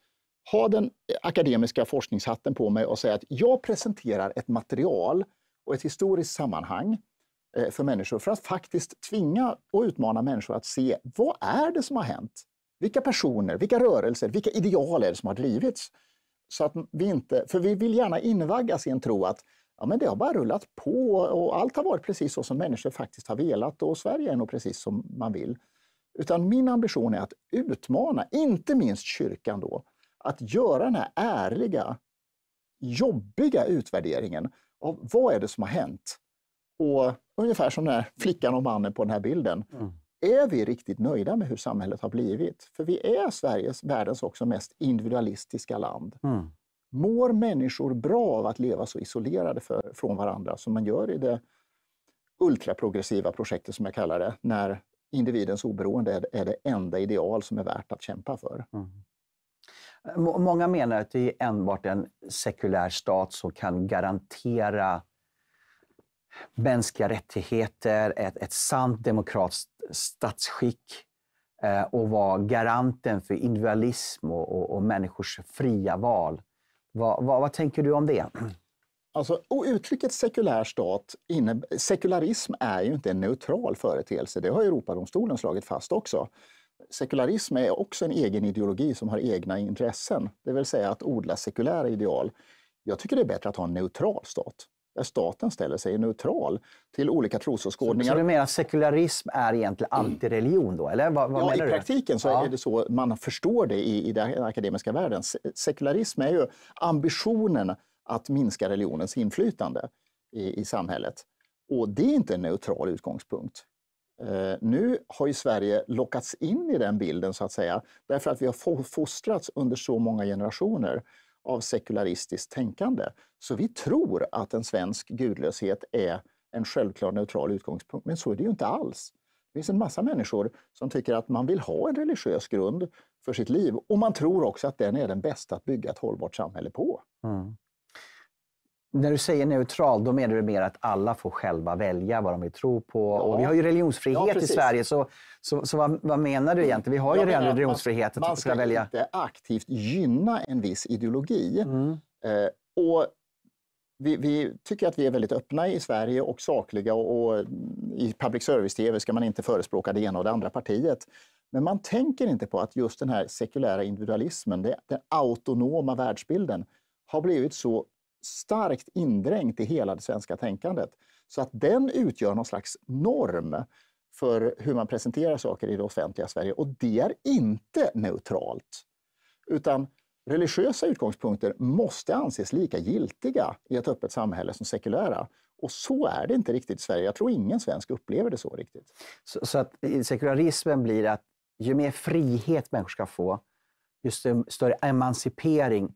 ha den akademiska forskningshatten på mig och säga att jag presenterar ett material och ett historiskt sammanhang eh, för människor för att faktiskt tvinga och utmana människor att se vad är det som har hänt? Vilka personer, vilka rörelser, vilka ideal är det som har drivits? Så att vi inte, för vi vill gärna invaggas i en tro att ja, men det har bara rullat på och allt har varit precis så som människor faktiskt har velat och Sverige är nog precis som man vill. Utan min ambition är att utmana, inte minst kyrkan då, att göra den här ärliga, jobbiga utvärderingen av vad är det som har hänt? Och ungefär som den här flickan och mannen på den här bilden. Mm. Är vi riktigt nöjda med hur samhället har blivit? För vi är Sveriges, världens också mest individualistiska land. Mm. Mår människor bra av att leva så isolerade för, från varandra som man gör i det ultraprogressiva projektet som jag kallar det, när individens oberoende är, är det enda ideal som är värt att kämpa för? Mm. Många menar att det är enbart en sekulär stat som kan garantera mänskliga rättigheter, ett, ett sant demokratiskt statsskick eh, och vara garanten för individualism och, och, och människors fria val. Va, va, vad tänker du om det? Alltså, och uttrycket sekulär stat, sekularism är ju inte en neutral företeelse. Det har Europadomstolen slagit fast också sekularism är också en egen ideologi som har egna intressen, det vill säga att odla sekulära ideal. Jag tycker det är bättre att ha en neutral stat, där staten ställer sig neutral till olika trosåskådningar. Så, så du menar att sekularism är egentligen mm. alltid religion då, eller? Vad, vad ja, menar i praktiken så ja. är det så man förstår det i, i den akademiska världen. Sekularism är ju ambitionen att minska religionens inflytande i, i samhället. Och det är inte en neutral utgångspunkt. Eh, nu har ju Sverige lockats in i den bilden, så att säga, därför att vi har fostrats under så många generationer av sekularistiskt tänkande. Så vi tror att en svensk gudlöshet är en självklar neutral utgångspunkt, men så är det ju inte alls. Det finns en massa människor som tycker att man vill ha en religiös grund för sitt liv och man tror också att den är den bästa att bygga ett hållbart samhälle på. Mm när du säger neutral, då menar du mer att alla får själva välja vad de vill tro på. Ja. Och vi har ju religionsfrihet ja, i Sverige, så, så, så vad, vad, menar du egentligen? Vi har ju redan religionsfrihet. Man, man ska, välja. inte aktivt gynna en viss ideologi. Mm. Eh, och vi, vi, tycker att vi är väldigt öppna i Sverige och sakliga och, och i public service-tv ska man inte förespråka det ena och det andra partiet. Men man tänker inte på att just den här sekulära individualismen, den autonoma världsbilden, har blivit så starkt indränkt i hela det svenska tänkandet. Så att den utgör någon slags norm för hur man presenterar saker i det offentliga Sverige. Och det är inte neutralt. Utan religiösa utgångspunkter måste anses lika giltiga i ett öppet samhälle som sekulära. Och så är det inte riktigt i Sverige. Jag tror ingen svensk upplever det så riktigt. Så, så att sekularismen blir att ju mer frihet människor ska få, ju större emancipering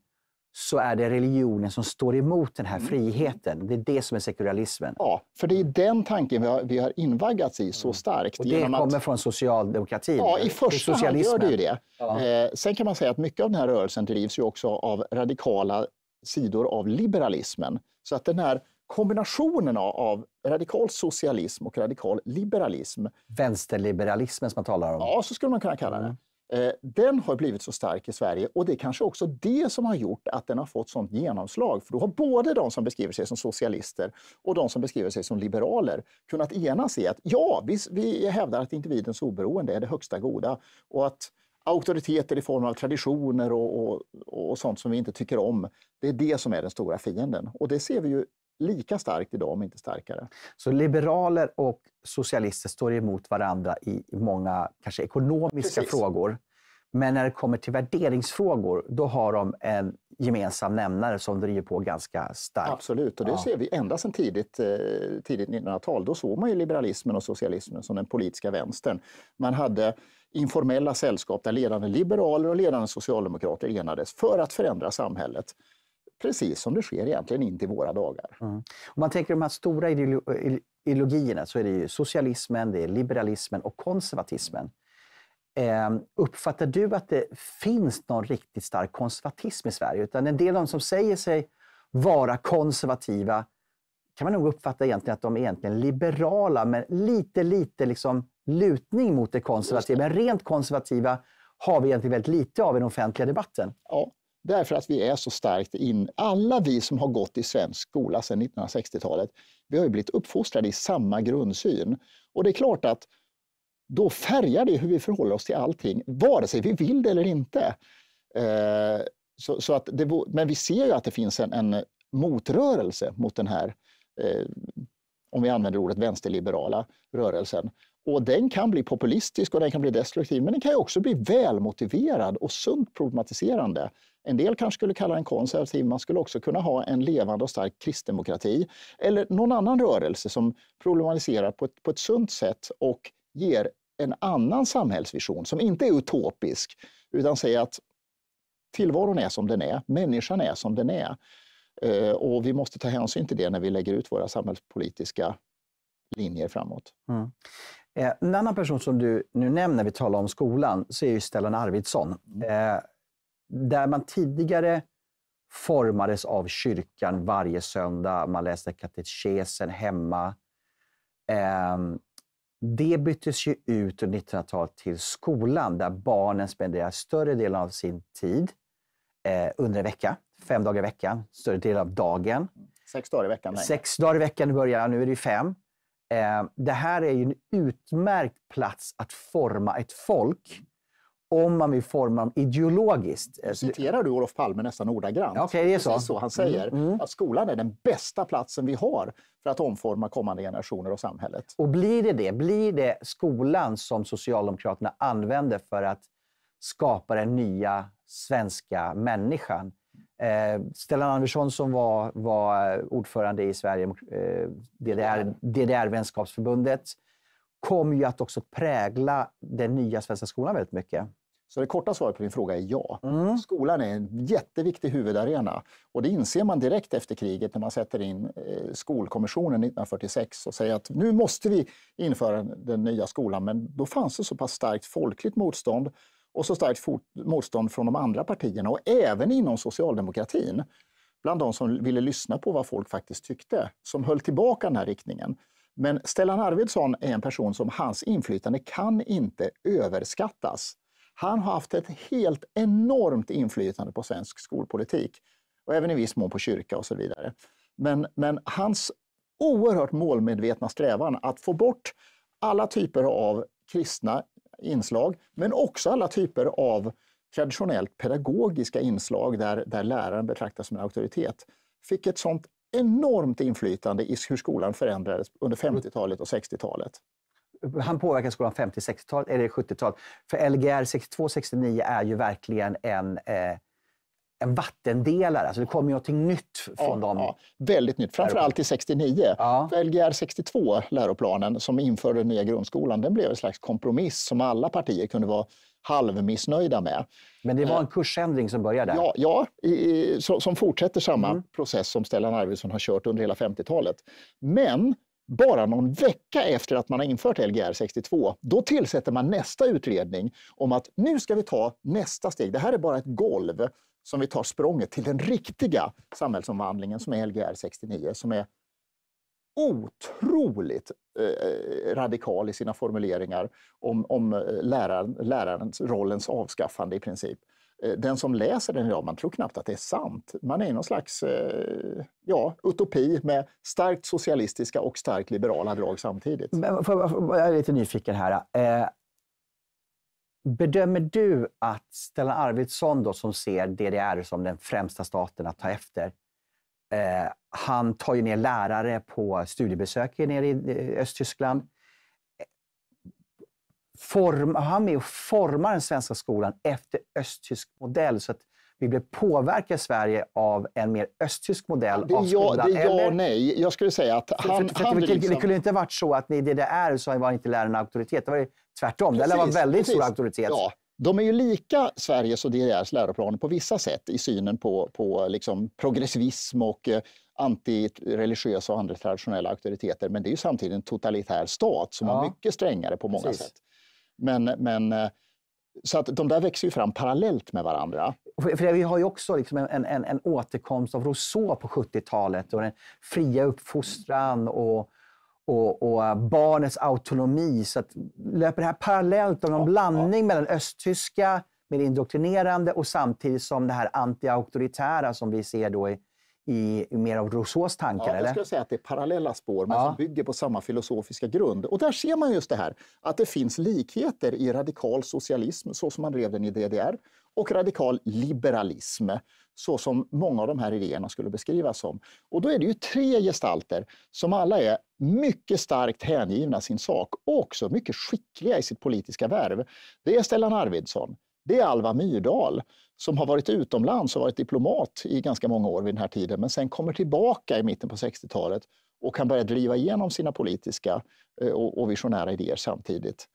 så är det religionen som står emot den här mm. friheten. Det är det som är sekularismen. Ja, för det är den tanken vi har, vi har invaggats i så mm. starkt. Och det kommer att, från socialdemokratin? Ja, i första hand gör det ju det. Ja. Eh, sen kan man säga att mycket av den här rörelsen drivs ju också av radikala sidor av liberalismen. Så att den här kombinationen av radikal socialism och radikal liberalism. Vänsterliberalismen som man talar om. Ja, så skulle man kunna kalla det. Mm. Eh, den har blivit så stark i Sverige och det är kanske också det som har gjort att den har fått sånt genomslag. För då har både de som beskriver sig som socialister och de som beskriver sig som liberaler kunnat enas i att ja, vi, vi hävdar att individens oberoende är det högsta goda och att auktoriteter i form av traditioner och, och, och sånt som vi inte tycker om, det är det som är den stora fienden. Och det ser vi ju lika starkt idag, om inte starkare. Så liberaler och socialister står emot varandra i många kanske ekonomiska Precis. frågor. Men när det kommer till värderingsfrågor, då har de en gemensam nämnare som driver på ganska starkt. Absolut, och det ja. ser vi ända sedan tidigt, eh, tidigt 1900-tal. Då såg man ju liberalismen och socialismen som den politiska vänstern. Man hade informella sällskap där ledande liberaler och ledande socialdemokrater enades för att förändra samhället. Precis som det sker egentligen in till våra dagar. Mm. Om man tänker de här stora ideologierna så är det ju socialismen, det är liberalismen och konservatismen. Eh, uppfattar du att det finns någon riktigt stark konservatism i Sverige? Utan en del av de som säger sig vara konservativa kan man nog uppfatta egentligen att de är egentligen liberala, men lite, lite liksom lutning mot det konservativa. Men rent konservativa har vi egentligen väldigt lite av i den offentliga debatten. Ja, Därför att vi är så starkt in... Alla vi som har gått i svensk skola sedan 1960-talet, vi har ju blivit uppfostrade i samma grundsyn. Och det är klart att då färgar det hur vi förhåller oss till allting, vare sig vi vill det eller inte. Eh, så, så, att det, men vi ser ju att det finns en, en motrörelse mot den här, eh, om vi använder ordet vänsterliberala rörelsen. Och den kan bli populistisk och den kan bli destruktiv, men den kan också bli välmotiverad och sunt problematiserande. En del kanske skulle kalla den konservativ, man skulle också kunna ha en levande och stark kristdemokrati eller någon annan rörelse som problematiserar på ett, på ett sunt sätt och ger en annan samhällsvision som inte är utopisk utan säger att tillvaron är som den är, människan är som den är. Eh, och vi måste ta hänsyn till det när vi lägger ut våra samhällspolitiska linjer framåt. Mm. Eh, en annan person som du nu nämner, vi talar om skolan, så är ju Stellan Arvidsson. Mm. Eh, där man tidigare formades av kyrkan varje söndag, man läste katekesen hemma. Ehm, det byttes ju ut under 1900-talet till skolan där barnen spenderar större delen av sin tid eh, under en vecka, fem dagar i veckan, större delen av dagen. Sex dagar i veckan? Nej. Sex dagar i veckan i början, nu är det fem. Ehm, det här är ju en utmärkt plats att forma ett folk om man vill forma dem ideologiskt. Eh, Citerar du Olof Palme nästan ordagrant? okay, det är så. Precis så han säger. Mm, mm. Att skolan är den bästa platsen vi har för att omforma kommande generationer och samhället. Och blir det det? Blir det skolan som Socialdemokraterna använder för att skapa den nya svenska människan? Eh, Stellan Andersson som var, var ordförande i Sverige, eh, DDR, DDR-vänskapsförbundet, kommer ju att också prägla den nya svenska skolan väldigt mycket. Så det korta svaret på din fråga är ja. Mm. Skolan är en jätteviktig huvudarena. Och det inser man direkt efter kriget när man sätter in eh, skolkommissionen 1946 och säger att nu måste vi införa den nya skolan. Men då fanns det så pass starkt folkligt motstånd och så starkt motstånd från de andra partierna och även inom socialdemokratin bland de som ville lyssna på vad folk faktiskt tyckte, som höll tillbaka den här riktningen. Men Stellan Arvidsson är en person som hans inflytande kan inte överskattas. Han har haft ett helt enormt inflytande på svensk skolpolitik och även i viss mån på kyrka och så vidare. Men, men hans oerhört målmedvetna strävan att få bort alla typer av kristna inslag, men också alla typer av traditionellt pedagogiska inslag där, där läraren betraktas som en auktoritet, fick ett sånt enormt inflytande i hur skolan förändrades under 50-talet mm. och 60-talet. Han påverkade skolan 50-60-talet, eller 70-talet. För Lgr 62-69 är ju verkligen en eh, en vattendelare. Alltså det kommer någonting nytt från ja, dem. Ja, väldigt nytt, framförallt i 69. Ja. Lgr 62, läroplanen som införde den nya grundskolan, den blev en slags kompromiss som alla partier kunde vara halvmissnöjda med. Men det var eh. en kursändring som började? Ja, ja i, så, som fortsätter samma mm. process som Stellan Arvidsson har kört under hela 50-talet. Men bara någon vecka efter att man har infört Lgr 62, då tillsätter man nästa utredning om att nu ska vi ta nästa steg. Det här är bara ett golv som vi tar språnget till den riktiga samhällsomvandlingen som är Lgr 69, som är otroligt eh, radikal i sina formuleringar om, om eh, läraren, lärarens rollens avskaffande i princip. Eh, den som läser den idag, man tror knappt att det är sant. Man är i någon slags eh, ja, utopi med starkt socialistiska och starkt liberala drag samtidigt. Men, för, för, jag är lite nyfiken här. Eh, Bedömer du att Stellan Arvidsson, då, som ser DDR som den främsta staten att ta efter, eh, han tar ju ner lärare på studiebesök nere i eh, Östtyskland. Form, han är med och formar den svenska skolan efter östtysk modell så att vi blev påverkade i Sverige av en mer östtysk modell det är av skolan? Ja, det är ja och nej. Jag skulle säga att han... För, för, han för, liksom... Det kunde inte ha varit så att i DDR så var inte lärarna auktoritet. Det var tvärtom. Precis, det var väldigt precis. stor auktoritet. Ja. De är ju lika Sveriges och DDRs läroplaner på vissa sätt i synen på, på liksom progressivism och eh, antireligiösa och andra traditionella auktoriteter. Men det är ju samtidigt en totalitär stat som ja. har mycket strängare på många Precis. sätt. Men, men eh, så att de där växer ju fram parallellt med varandra. För, vi har ju också liksom en, en, en återkomst av Rousseau på 70-talet och den fria uppfostran och, och, och, barnets autonomi. Så att, löper det här parallellt av någon ja, blandning ja. mellan östtyska, mer indoktrinerande och samtidigt som det här antiauktoritära som vi ser då i i mer av Rousseaus tankar? Ja, eller? jag skulle säga att det är parallella spår, men ja. som bygger på samma filosofiska grund. Och där ser man just det här, att det finns likheter i radikal socialism, så som man drev den i DDR, och radikal liberalism, så som många av de här idéerna skulle beskrivas som. Och då är det ju tre gestalter som alla är mycket starkt hängivna sin sak och också mycket skickliga i sitt politiska värv. Det är Stellan Arvidsson, det är Alva Myrdal som har varit utomlands och varit diplomat i ganska många år vid den här tiden, men sen kommer tillbaka i mitten på 60-talet och kan börja driva igenom sina politiska eh, och visionära idéer samtidigt.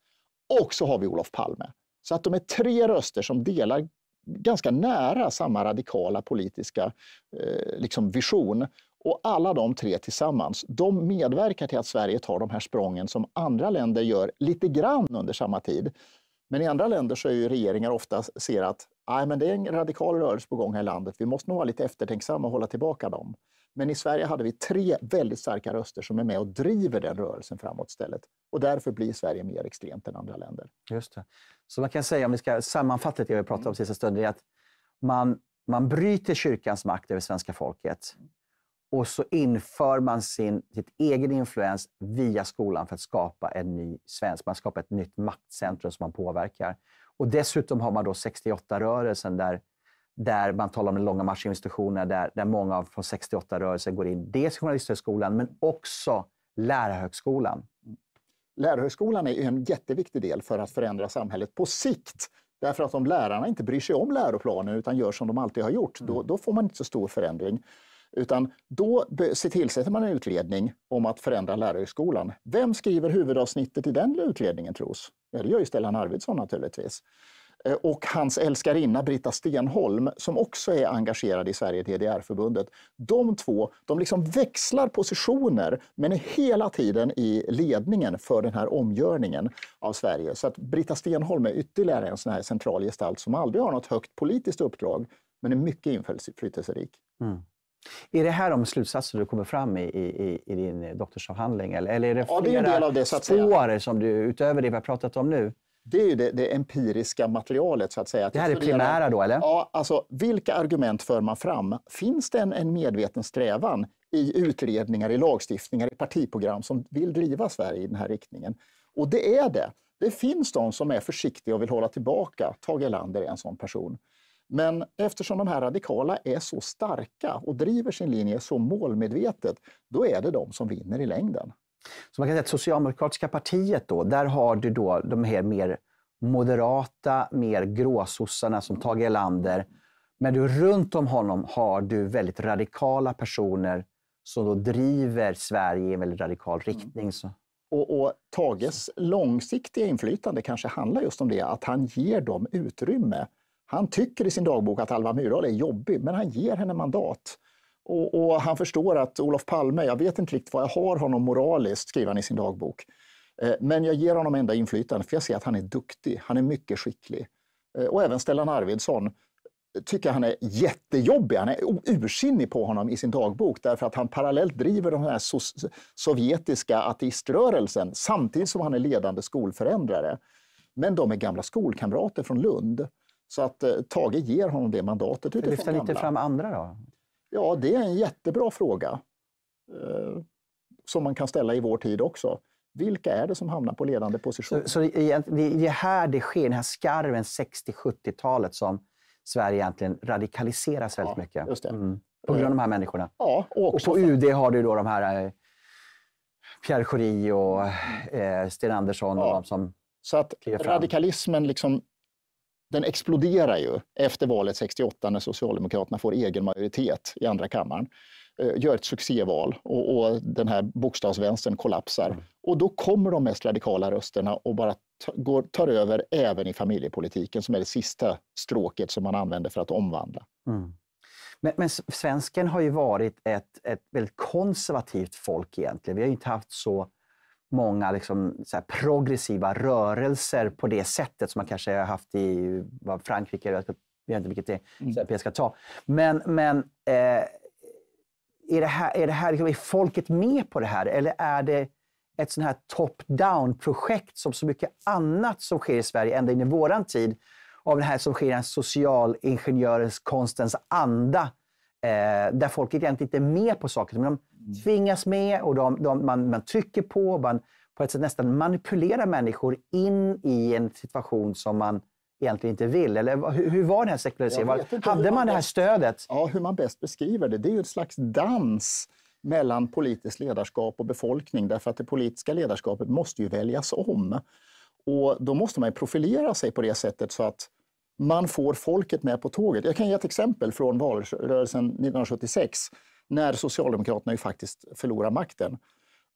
Och så har vi Olof Palme. Så att de är tre röster som delar ganska nära samma radikala politiska eh, liksom vision. Och alla de tre tillsammans, de medverkar till att Sverige tar de här sprången som andra länder gör lite grann under samma tid. Men i andra länder så är ju regeringar ofta ser att Nej, men det är en radikal rörelse på gång här i landet. Vi måste nog vara lite eftertänksamma och hålla tillbaka dem. Men i Sverige hade vi tre väldigt starka röster som är med och driver den rörelsen framåt istället. Och därför blir Sverige mer extremt än andra länder. Just det. Så man kan säga, om vi ska sammanfatta det vi pratade om mm. sista stunden, är att man, man bryter kyrkans makt över svenska folket och så inför man sin, sitt egen influens via skolan för att skapa en ny svensk. Man skapar ett nytt maktcentrum som man påverkar. Och dessutom har man då 68-rörelsen där, där man talar om den långa marschinstitutioner där, där många från 68-rörelsen går in. Dels Journalisthögskolan, men också Lärarhögskolan. Lärarhögskolan är en jätteviktig del för att förändra samhället på sikt. Därför att om lärarna inte bryr sig om läroplanen utan gör som de alltid har gjort, mm. då, då, får man inte så stor förändring. Utan då tillsätter man en utredning om att förändra lärarhögskolan. Vem skriver huvudavsnittet i den utredningen tros? Ja, det gör ju Stellan Arvidsson naturligtvis. Eh, och hans älskarinna Britta Stenholm, som också är engagerad i Sverige DDR-förbundet. De två de liksom växlar positioner, men är hela tiden i ledningen för den här omgörningen av Sverige. Så att Britta Stenholm är ytterligare en sån här central gestalt som aldrig har något högt politiskt uppdrag, men är mycket inflytelserik. Mm. Är det här de slutsatser du kommer fram i, i, i din doktorsavhandling? Eller, eller är det ja, flera det är en del av det, så att spår säga. som du, utöver det vi har pratat om nu? Det är ju det, det empiriska materialet. så att säga. det här är det primära då, eller? Ja, alltså, vilka argument för man fram? Finns det en, en medveten strävan i utredningar, i lagstiftningar, i partiprogram som vill driva Sverige i den här riktningen? Och det är det. Det finns de som är försiktiga och vill hålla tillbaka. Tage Erlander är en sån person. Men eftersom de här radikala är så starka och driver sin linje så målmedvetet, då är det de som vinner i längden. Så man kan säga att Socialdemokratiska partiet då, där har du då de här mer moderata, mer gråsossarna som Tage Erlander. Men du, runt om honom har du väldigt radikala personer som då driver Sverige i en väldigt radikal mm. riktning. Mm. Och, och, Tages långsiktiga inflytande kanske handlar just om det, att han ger dem utrymme han tycker i sin dagbok att Alva Myrdal är jobbig, men han ger henne mandat. Och, och, han förstår att Olof Palme, jag vet inte riktigt vad jag har honom moraliskt, skriver han i sin dagbok. Eh, men jag ger honom enda inflytande, för jag ser att han är duktig, han är mycket skicklig. Eh, och även Stellan Arvidsson tycker han är jättejobbig, han är ursinnig på honom i sin dagbok därför att han parallellt driver den här so sovjetiska ateiströrelsen samtidigt som han är ledande skolförändrare. Men de är gamla skolkamrater från Lund. Så att eh, Tage ger honom det mandatet utifrån Lyfta lite fram andra då? Ja, det är en jättebra fråga. Eh, som man kan ställa i vår tid också. Vilka är det som hamnar på ledande position? Så, så det, det är här det sker, den här skarven 60-70-talet som Sverige egentligen radikaliseras väldigt ja, mycket. Just det. Mm. På grund av de här människorna. Ja, och, och på UD har du då de här eh, Pierre Schori och eh, Sten Andersson. Ja. Och de som så att radikalismen liksom den exploderar ju efter valet 68 när Socialdemokraterna får egen majoritet i andra kammaren eh, gör ett succéval och, och den här bokstavsvänstern kollapsar. Mm. Och då kommer de mest radikala rösterna och bara går, tar över även i familjepolitiken som är det sista stråket som man använder för att omvandla. Mm. Men, men, svensken har ju varit ett, ett väldigt konservativt folk egentligen. Vi har inte haft så många liksom, så progressiva rörelser på det sättet som man kanske har haft i Frankrike, jag vet inte vilket det mm. Men, men eh, är, det här, är, det här, liksom, är folket med på det här eller är det ett sånt här top-down-projekt som så mycket annat som sker i Sverige ända in i vår tid av det här som sker i den socialingenjörens konstens anda eh, där folk egentligen inte är med på saker. Men de mm. tvingas med och de, de, man, man trycker på. Man på ett sätt nästan manipulerar människor in i en situation som man egentligen inte vill? Eller hur, hur var den här sekulariseringen? Hade man, man det här stödet? Ja, hur man bäst beskriver det, det är ju ett slags dans mellan politiskt ledarskap och befolkning, därför att det politiska ledarskapet måste ju väljas om. Och då måste man ju profilera sig på det sättet så att man får folket med på tåget. Jag kan ge ett exempel från valrörelsen 1976 när Socialdemokraterna ju faktiskt förlorar makten.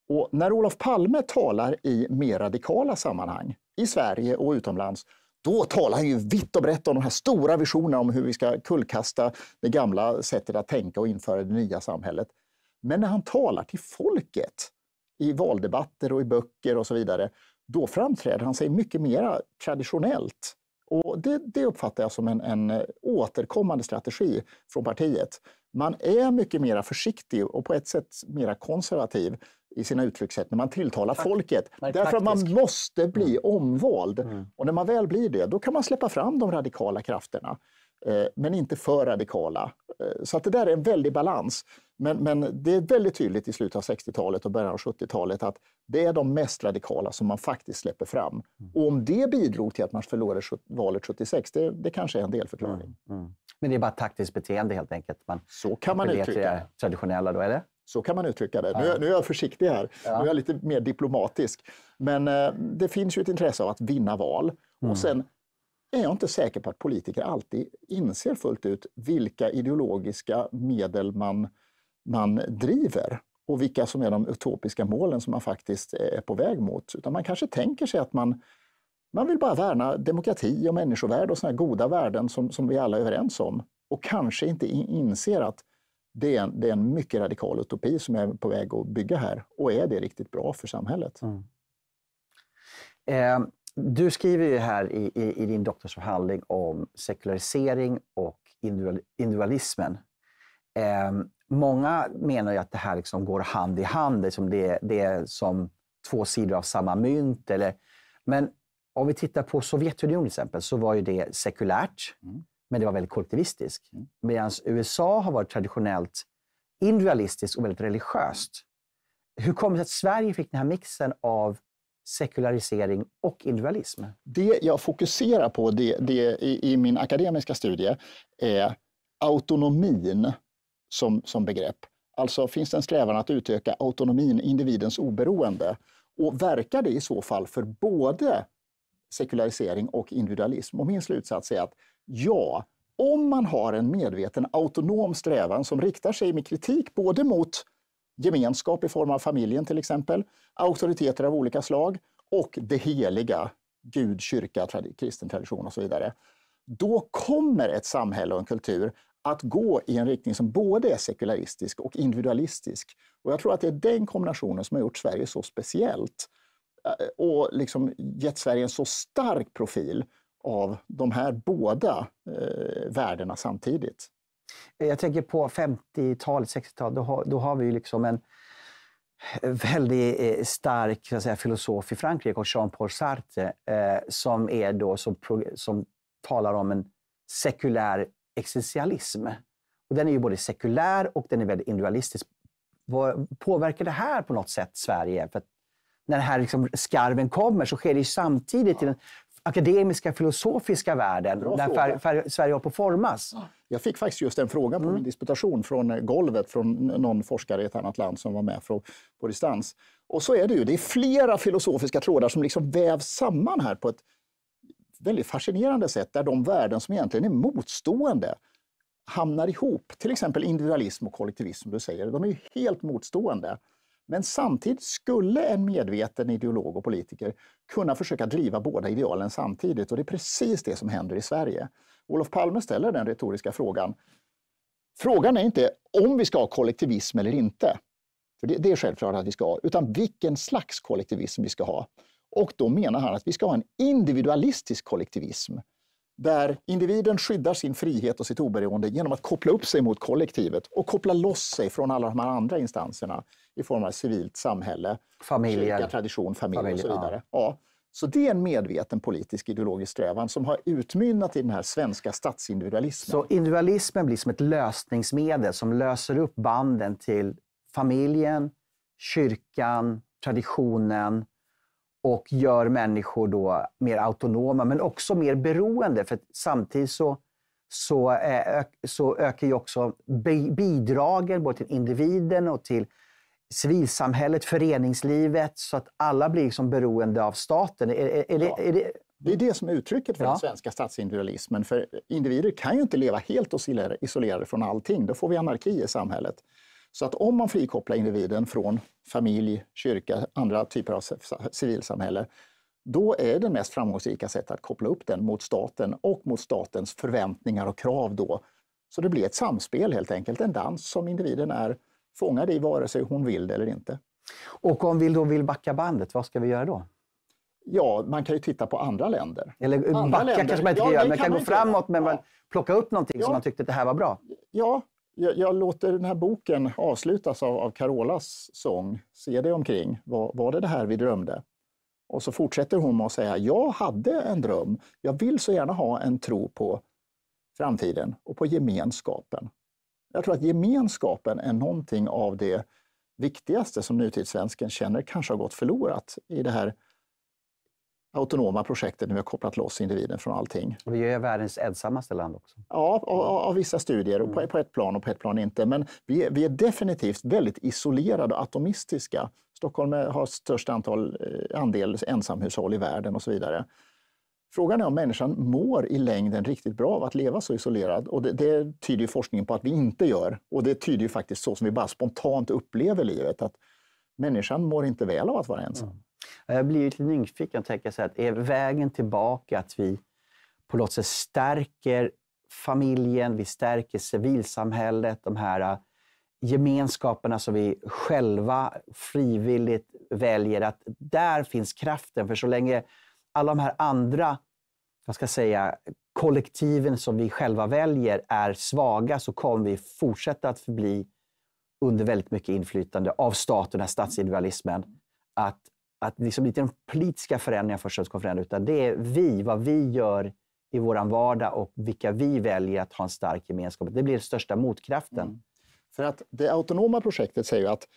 Och när Olof Palme talar i mer radikala sammanhang, i Sverige och utomlands, då talar han ju vitt och brett om de här stora visionerna om hur vi ska kullkasta det gamla sättet att tänka och införa det nya samhället. Men när han talar till folket i valdebatter och i böcker och så vidare, då framträder han sig mycket mer traditionellt och det, det uppfattar jag som en, en eh, återkommande strategi från partiet. Man är mycket mer försiktig och på ett sätt mer konservativ i sina uttryckssätt när man tilltalar Fakt, folket. Nej, Därför att man måste bli mm. omvald. Mm. Och när man väl blir det, då kan man släppa fram de radikala krafterna. Eh, men inte för radikala. Eh, så att det där är en väldig balans. Men, men det är väldigt tydligt i slutet av 60-talet och början av 70-talet att det är de mest radikala som man faktiskt släpper fram. Mm. Och om det bidrog till att man förlorade valet 76, det, det kanske är en delförklaring. Mm, mm. Men det är bara taktiskt beteende helt enkelt? Man Så kan man uttrycka det. traditionella då, eller? Så kan man uttrycka det. Nu, nu är jag försiktig här. Ja. Nu är jag lite mer diplomatisk. Men eh, det finns ju ett intresse av att vinna val. Mm. Och sen är jag inte säker på att politiker alltid inser fullt ut vilka ideologiska medel man man driver och vilka som är de utopiska målen som man faktiskt eh, är på väg mot. Utan man kanske tänker sig att man, man vill bara värna demokrati och människovärde och sådana goda värden som, som vi alla är överens om. Och kanske inte inser att det är, en, det är en mycket radikal utopi som är på väg att bygga här. Och är det riktigt bra för samhället? Mm. Eh, du skriver ju här i, i, i din doktorsavhandling om sekularisering och individualismen. Eh, Många menar att det här liksom går hand i hand, liksom det, det är som två sidor av samma mynt. Eller, men om vi tittar på Sovjetunionen till exempel, så var ju det sekulärt, mm. men det var väldigt kollektivistiskt. Mm. Medan USA har varit traditionellt individualistiskt och väldigt religiöst. Hur kommer det sig att Sverige fick den här mixen av sekularisering och individualism? Det jag fokuserar på det, det i, i, min akademiska studie är autonomin som, som begrepp. Alltså finns det en strävan att utöka autonomin, individens oberoende? Och verkar det i så fall för både sekularisering och individualism? Och min slutsats är att ja, om man har en medveten autonom strävan som riktar sig med kritik både mot gemenskap i form av familjen till exempel, auktoriteter av olika slag och det heliga, Gud, kyrka, trad kristen tradition och så vidare. Då kommer ett samhälle och en kultur att gå i en riktning som både är sekularistisk och individualistisk. Och jag tror att det är den kombinationen som har gjort Sverige så speciellt eh, och liksom gett Sverige en så stark profil av de här båda eh, värdena samtidigt. Jag tänker på 50-talet, 60-talet, då, har, då har vi liksom en eh, väldigt eh, stark så säga, filosof i Frankrike, och Jean-Paul Sartre, eh, som, är då, som, som talar om en sekulär existentialism. Och den är ju både sekulär och den är väldigt individualistisk. Påverkar det här på något sätt Sverige? För när den här liksom skarven kommer så sker det samtidigt ja. i den akademiska, filosofiska världen, Bra där Sverige håller på att formas. Jag fick faktiskt just en fråga på mm. min disputation från golvet från någon forskare i ett annat land som var med för, på distans. Och så är det ju, det är flera filosofiska trådar som liksom vävs samman här på ett väldigt fascinerande sätt där de värden som egentligen är motstående hamnar ihop. Till exempel individualism och kollektivism, som du säger, de är ju helt motstående. Men samtidigt skulle en medveten ideolog och politiker kunna försöka driva båda idealen samtidigt. Och det är precis det som händer i Sverige. Olof Palme ställer den retoriska frågan. Frågan är inte om vi ska ha kollektivism eller inte. För det, det är självklart att vi ska ha. Utan vilken slags kollektivism vi ska ha. Och då menar han att vi ska ha en individualistisk kollektivism där individen skyddar sin frihet och sitt oberoende genom att koppla upp sig mot kollektivet och koppla loss sig från alla de här andra instanserna i form av civilt samhälle, kyrka, tradition, familj Familjer, och så vidare. Ja. ja. Så det är en medveten politisk ideologisk strävan som har utmynnat i den här svenska statsindividualismen. Så individualismen blir som ett lösningsmedel som löser upp banden till familjen, kyrkan, traditionen och gör människor då mer autonoma, men också mer beroende. För samtidigt så, så, eh, så ökar ju också bidragen både till individen och till civilsamhället, föreningslivet, så att alla blir liksom beroende av staten. Är, är, är, ja. det, är det, det, är det som är uttrycket för ja. den svenska statsindividualismen. För individer kan ju inte leva helt isolerade från allting. Då får vi anarki i samhället. Så att om man frikopplar individen från familj, kyrka, andra typer av civilsamhälle, då är det mest framgångsrika sättet att koppla upp den mot staten och mot statens förväntningar och krav då. Så det blir ett samspel helt enkelt, en dans som individen är fångad i vare sig hon vill det eller inte. Och om vi då vill backa bandet, vad ska vi göra då? Ja, man kan ju titta på andra länder. Eller eh, andra backa länder. kanske man inte ja, kan göra, men kan, man kan gå framåt men ja. plocka upp någonting ja. som man tyckte att det här var bra. Ja, jag, jag, låter den här boken avslutas av, av Carolas sång Se dig omkring, var, var det det här vi drömde? Och så fortsätter hon med att säga, jag hade en dröm. Jag vill så gärna ha en tro på framtiden och på gemenskapen. Jag tror att gemenskapen är någonting av det viktigaste som nutidssvensken känner kanske har gått förlorat i det här autonoma projektet när vi har kopplat loss individen från allting. Och vi är världens ensammaste land också. Ja, av, vissa studier, och mm. på, ett plan och på ett plan inte. Men vi är, vi är definitivt väldigt isolerade och atomistiska. Stockholm har störst antal, eh, andel ensamhushåll i världen och så vidare. Frågan är om människan mår i längden riktigt bra av att leva så isolerad. Och det, det tyder forskningen på att vi inte gör. Och det tyder faktiskt så som vi bara spontant upplever livet. att Människan mår inte väl av att vara ensam. Mm. Jag blir lite nyfiken och tänker så här, att är vägen tillbaka att vi på något sätt stärker familjen, vi stärker civilsamhället, de här äh, gemenskaperna som vi själva frivilligt väljer, att där finns kraften. För så länge alla de här andra vad ska jag säga, kollektiven som vi själva väljer är svaga så kommer vi fortsätta att förbli under väldigt mycket inflytande av staten, statsindividualismen. Att, att liksom inte de politiska förändringar först ska förändra, utan det är vi, vad vi gör i vår vardag och vilka vi väljer att ha en stark gemenskap. Det blir den största motkraften. Mm. För att det autonoma projektet säger ju att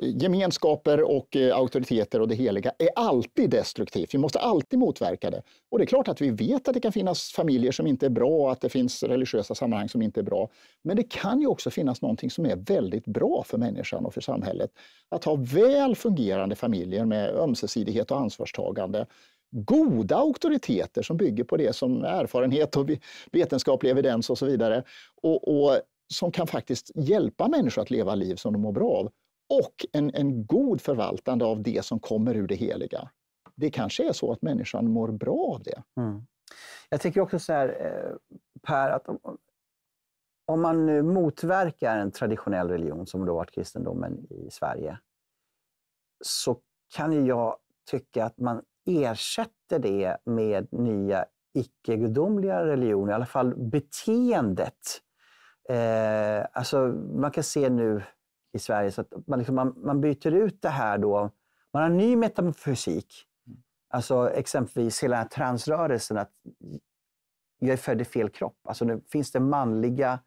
gemenskaper och eh, auktoriteter och det heliga är alltid destruktivt. Vi måste alltid motverka det. Och det är klart att vi vet att det kan finnas familjer som inte är bra och att det finns religiösa sammanhang som inte är bra. Men det kan ju också finnas någonting som är väldigt bra för människan och för samhället. Att ha väl fungerande familjer med ömsesidighet och ansvarstagande goda auktoriteter som bygger på det som erfarenhet och vetenskaplig evidens och så vidare. och, och som kan faktiskt hjälpa människor att leva liv som de mår bra av och en, en god förvaltande av det som kommer ur det heliga. Det kanske är så att människan mår bra av det. Mm. Jag tycker också så här, eh, Per, att om, om man nu motverkar en traditionell religion, som då varit kristendomen i Sverige, så kan jag tycka att man ersätter det med nya icke-gudomliga religioner, i alla fall beteendet. Eh, alltså man kan se nu i Sverige. Så man, liksom, man, man, byter ut det här då. Man har en ny metafysik. Mm. Alltså exempelvis hela den här transrörelsen att jag är född i fel kropp. Alltså nu finns det manliga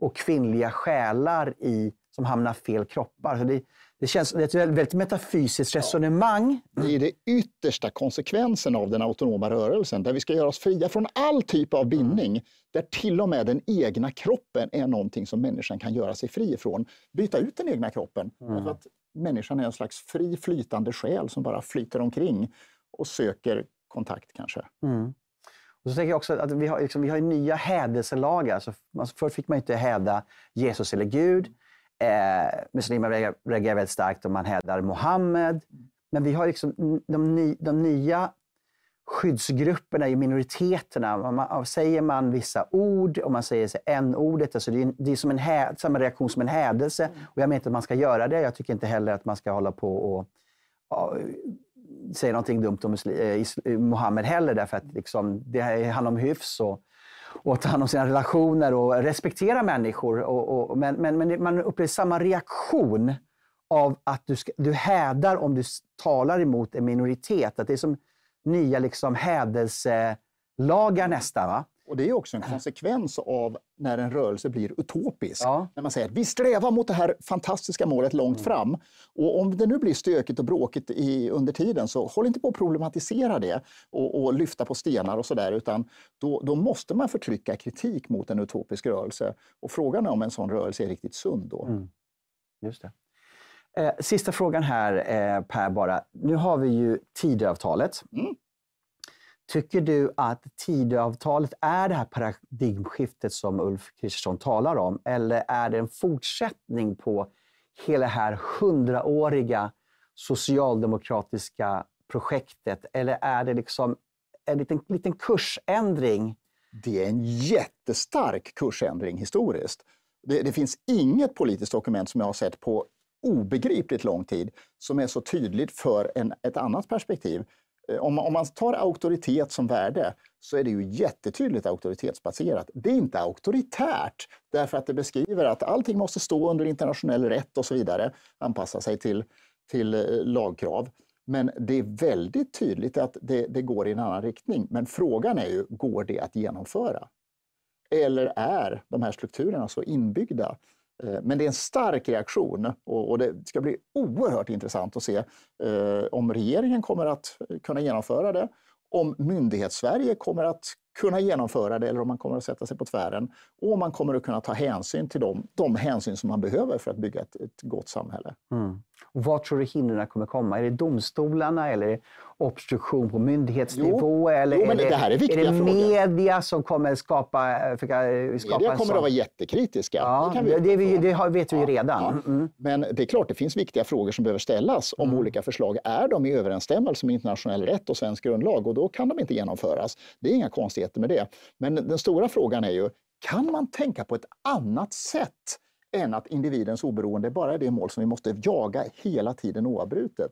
och kvinnliga själar i, som hamnar fel kroppar. Så det, det känns det är ett väldigt metafysiskt resonemang. Ja, det är den yttersta konsekvensen av den autonoma rörelsen, där vi ska göra oss fria från all typ av bindning, mm. där till och med den egna kroppen är någonting som människan kan göra sig fri ifrån. Byta ut den egna kroppen. Mm. För att människan är en slags fri flytande själ som bara flyter omkring och söker kontakt kanske. Mm. Och så tänker jag också att vi har, liksom, vi har nya hädelselagar. Alltså, alltså, förr fick man inte häda Jesus eller Gud. Eh, muslimer reagerar väldigt starkt om man hävdar Mohammed. Men vi har liksom de, ny, de nya skyddsgrupperna i minoriteterna. Om man, säger man vissa ord, om man säger n-ordet, alltså det är, det är som en hä, samma reaktion som en hädelse. Mm. Och jag menar inte att man ska göra det. Jag tycker inte heller att man ska hålla på och, och säga någonting dumt om eh, Mohammed heller, därför att liksom, det handlar om hyfs. Och, och ta hand om sina relationer och respektera människor. Och, och, men, men, men, man upplever samma reaktion av att du, ska, du hädar om du talar emot en minoritet. Att det är som nya liksom hädelselagar nästan. Va? Och det är också en konsekvens av när en rörelse blir utopisk. Ja. När man säger att vi strävar mot det här fantastiska målet långt mm. fram. Och om det nu blir stökigt och bråkigt i, under tiden, så håll inte på att problematisera det och, och lyfta på stenar och sådär, utan då, då, måste man förtrycka kritik mot en utopisk rörelse. Och frågan är om en sån rörelse är riktigt sund då. Mm. Just det. Eh, sista frågan här, eh, Per, bara. Nu har vi ju Tidöavtalet. Mm. Tycker du att Tidöavtalet är det här paradigmskiftet som Ulf Kristersson talar om? Eller är det en fortsättning på hela det här hundraåriga socialdemokratiska projektet? Eller är det liksom en liten, liten kursändring? Det är en jättestark kursändring historiskt. Det, det finns inget politiskt dokument som jag har sett på obegripligt lång tid som är så tydligt för en, ett annat perspektiv. Eh, om, om man tar auktoritet som värde så är det ju jättetydligt auktoritetsbaserat. Det är inte auktoritärt därför att det beskriver att allting måste stå under internationell rätt och så vidare, anpassa sig till, till eh, lagkrav. Men det är väldigt tydligt att det, det går i en annan riktning. Men frågan är ju, går det att genomföra? Eller är de här strukturerna så inbyggda Eh, men det är en stark reaktion och det ska bli oerhört intressant att se eh, om regeringen kommer att kunna genomföra det, om myndighets-Sverige kommer att kunna genomföra det eller om man kommer att sätta sig på tvären. Och om man kommer att kunna ta hänsyn till de, de hänsyn som man behöver för att bygga ett, ett gott samhälle. Mm. Och var tror du hindren kommer komma? Är det domstolarna eller obstruktion på myndighetsnivå? Jo, eller jo, är, det, det, här är, viktiga är det media frågor. som kommer skapa... Eh, försöka, eh, skapa media kommer att vara jättekritiska. Ja, det, vi, det, vi, det, vet vi ju redan. Ja, Mm. Men det är klart, det finns viktiga frågor som behöver ställas om mm. olika förslag. Är de i överensstämmelse med internationell rätt och svensk grundlag? Och då kan de inte genomföras. Det är inga konstigheter komplexiteter med det. Men den stora frågan är ju, kan man tänka på ett annat sätt än att individens oberoende bara är det mål som vi måste jaga hela tiden oavbrutet?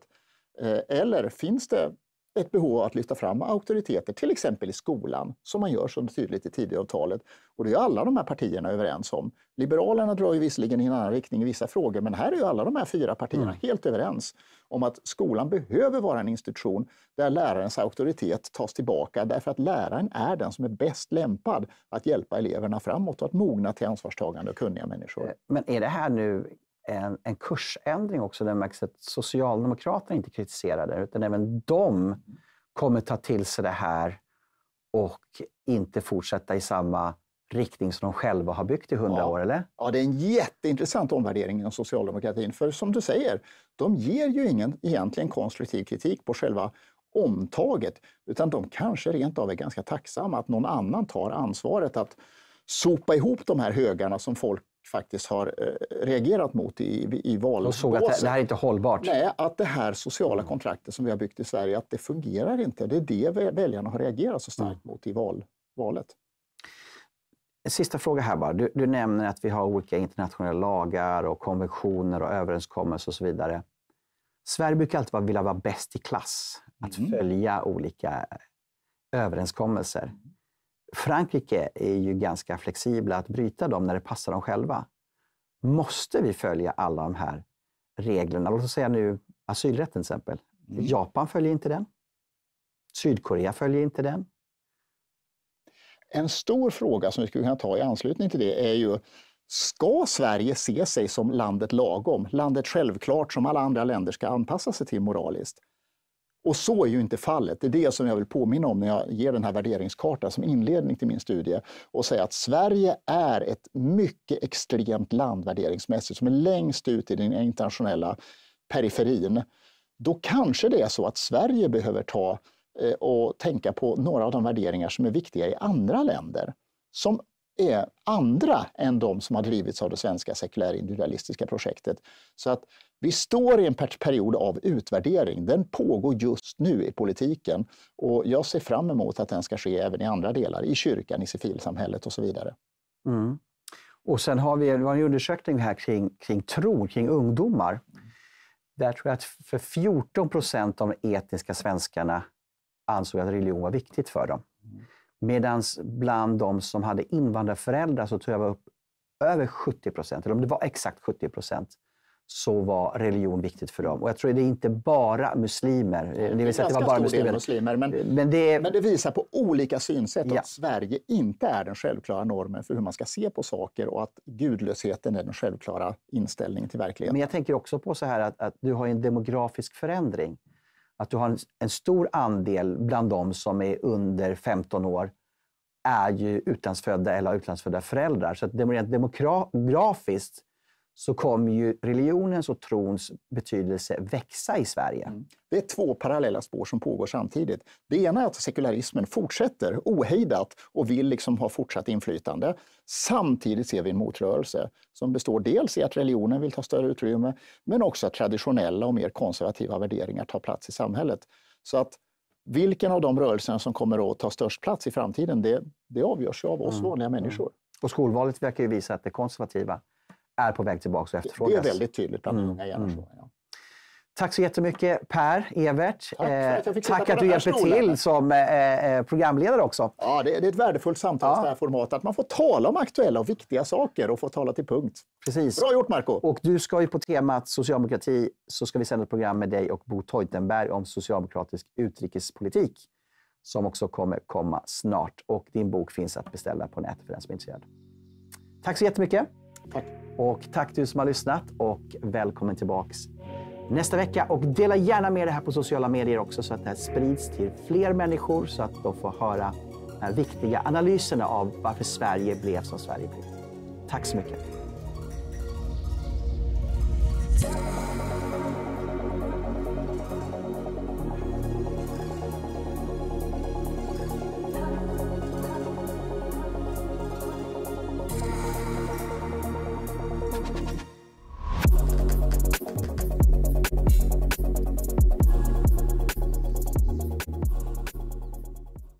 Eh, eller finns det ett behov av att lyfta fram auktoriteter, till exempel i skolan, som man gör så tydligt i Tidöavtalet. Och det är alla de här partierna överens om. Liberalerna drar ju visserligen i en annan riktning i vissa frågor, men här är ju alla de här fyra partierna mm. helt överens om att skolan behöver vara en institution där lärarens auktoritet tas tillbaka, därför att läraren är den som är bäst lämpad att hjälpa eleverna framåt och att mogna till ansvarstagande och kunniga människor. Eh, men är det här nu en, en kursändring också, där märks att Socialdemokraterna inte kritiserade, utan även de kommer ta till sig det här och inte fortsätta i samma riktning som de själva har byggt i hundra ja. år, eller? Ja, det är en jätteintressant omvärdering inom socialdemokratin. För som du säger, de ger ju ingen egentligen konstruktiv kritik på själva omtaget, utan de kanske rent av är ganska tacksamma att någon annan tar ansvaret att sopa ihop de här högarna som folk faktiskt har eh, reagerat mot i, i val. De såg att det här är inte hållbart. Nej, att det här sociala kontraktet som vi har byggt i Sverige, att det fungerar inte. Det är det väljarna har reagerat så starkt mm. mot i val, valet. En sista fråga här bara. Du, du nämner att vi har olika internationella lagar och konventioner och överenskommelser och så vidare. Sverige brukar alltid vilja vara bäst i klass, att mm. följa olika överenskommelser. Mm. Frankrike är ju ganska flexibla att bryta dem när det passar dem själva. Måste vi följa alla de här reglerna? Låt oss säga nu asylrätten till exempel. Mm. Japan följer inte den. Sydkorea följer inte den. En stor fråga som vi skulle kunna ta i anslutning till det är ju Ska Sverige se sig som landet lagom, landet självklart som alla andra länder ska anpassa sig till moraliskt? Och så är ju inte fallet. Det är det som jag vill påminna om när jag ger den här värderingskartan som inledning till min studie och säga att Sverige är ett mycket extremt land värderingsmässigt som är längst ut i den internationella periferin. Då kanske det är så att Sverige behöver ta eh, och tänka på några av de värderingar som är viktiga i andra länder som är andra än de som har drivits av det svenska sekulärindividualistiska projektet. Så att vi står i en period av utvärdering. Den pågår just nu i politiken och jag ser fram emot att den ska ske även i andra delar, i kyrkan, i civilsamhället och så vidare. Mm. Och sen har vi, det var en undersökning här kring, kring tro, kring ungdomar. Där tror jag att för 14 procent av de etniska svenskarna ansåg att religion var viktigt för dem. Medan bland de som hade invandrarföräldrar så tror jag var upp över 70 procent, eller om det var exakt 70 procent, så var religion viktigt för dem. Och jag tror det är inte bara muslimer. Det, det är säga, det var bara muslimer. muslimer men, men, det... men, det... visar på olika synsätt ja. att Sverige inte är den självklara normen för hur man ska se på saker och att gudlösheten är den självklara inställningen till verkligheten. Men jag tänker också på så här att, att du har en demografisk förändring att du har en, stor andel bland de som är under 15 år är ju utlandsfödda eller har utlandsfödda föräldrar. Så att rent demografiskt så kommer ju religionens och trons betydelse växa i Sverige. Mm. Det är två parallella spår som pågår samtidigt. Det ena är att sekularismen fortsätter ohejdat och vill liksom ha fortsatt inflytande. Samtidigt ser vi en motrörelse som består dels i att religionen vill ta större utrymme, men också att traditionella och mer konservativa värderingar tar plats i samhället. Så att vilken av de rörelserna som kommer att ta störst plats i framtiden, det, det avgörs ju av oss mm. vanliga människor. Mm. Och skolvalet verkar ju visa att det konservativa är på väg tillbaka och efterfrågas. Det är väldigt tydligt bland den unga generationen. Ja. Tack så jättemycket Per Evert. Tack, eh, tack, tack att du hjälper till som eh, eh, programledare också. Ja, det, det, är ett värdefullt samtal ja. det här formatet. Att man får tala om aktuella och viktiga saker och få tala till punkt. Precis. Bra gjort Marco. Och du ska ju på temat socialdemokrati så ska vi sända ett program med dig och Bo Teutenberg om socialdemokratisk utrikespolitik som också kommer komma snart. Och din bok finns att beställa på nätet för den som är intresserad. Tack så jättemycket. Tack. Och tack till du som har lyssnat och välkommen tillbaks nästa vecka. Och dela gärna med det här på sociala medier också så att det här sprids till fler människor så att de får höra de här viktiga analyserna av varför Sverige blev som Sverige blev. Tack så mycket.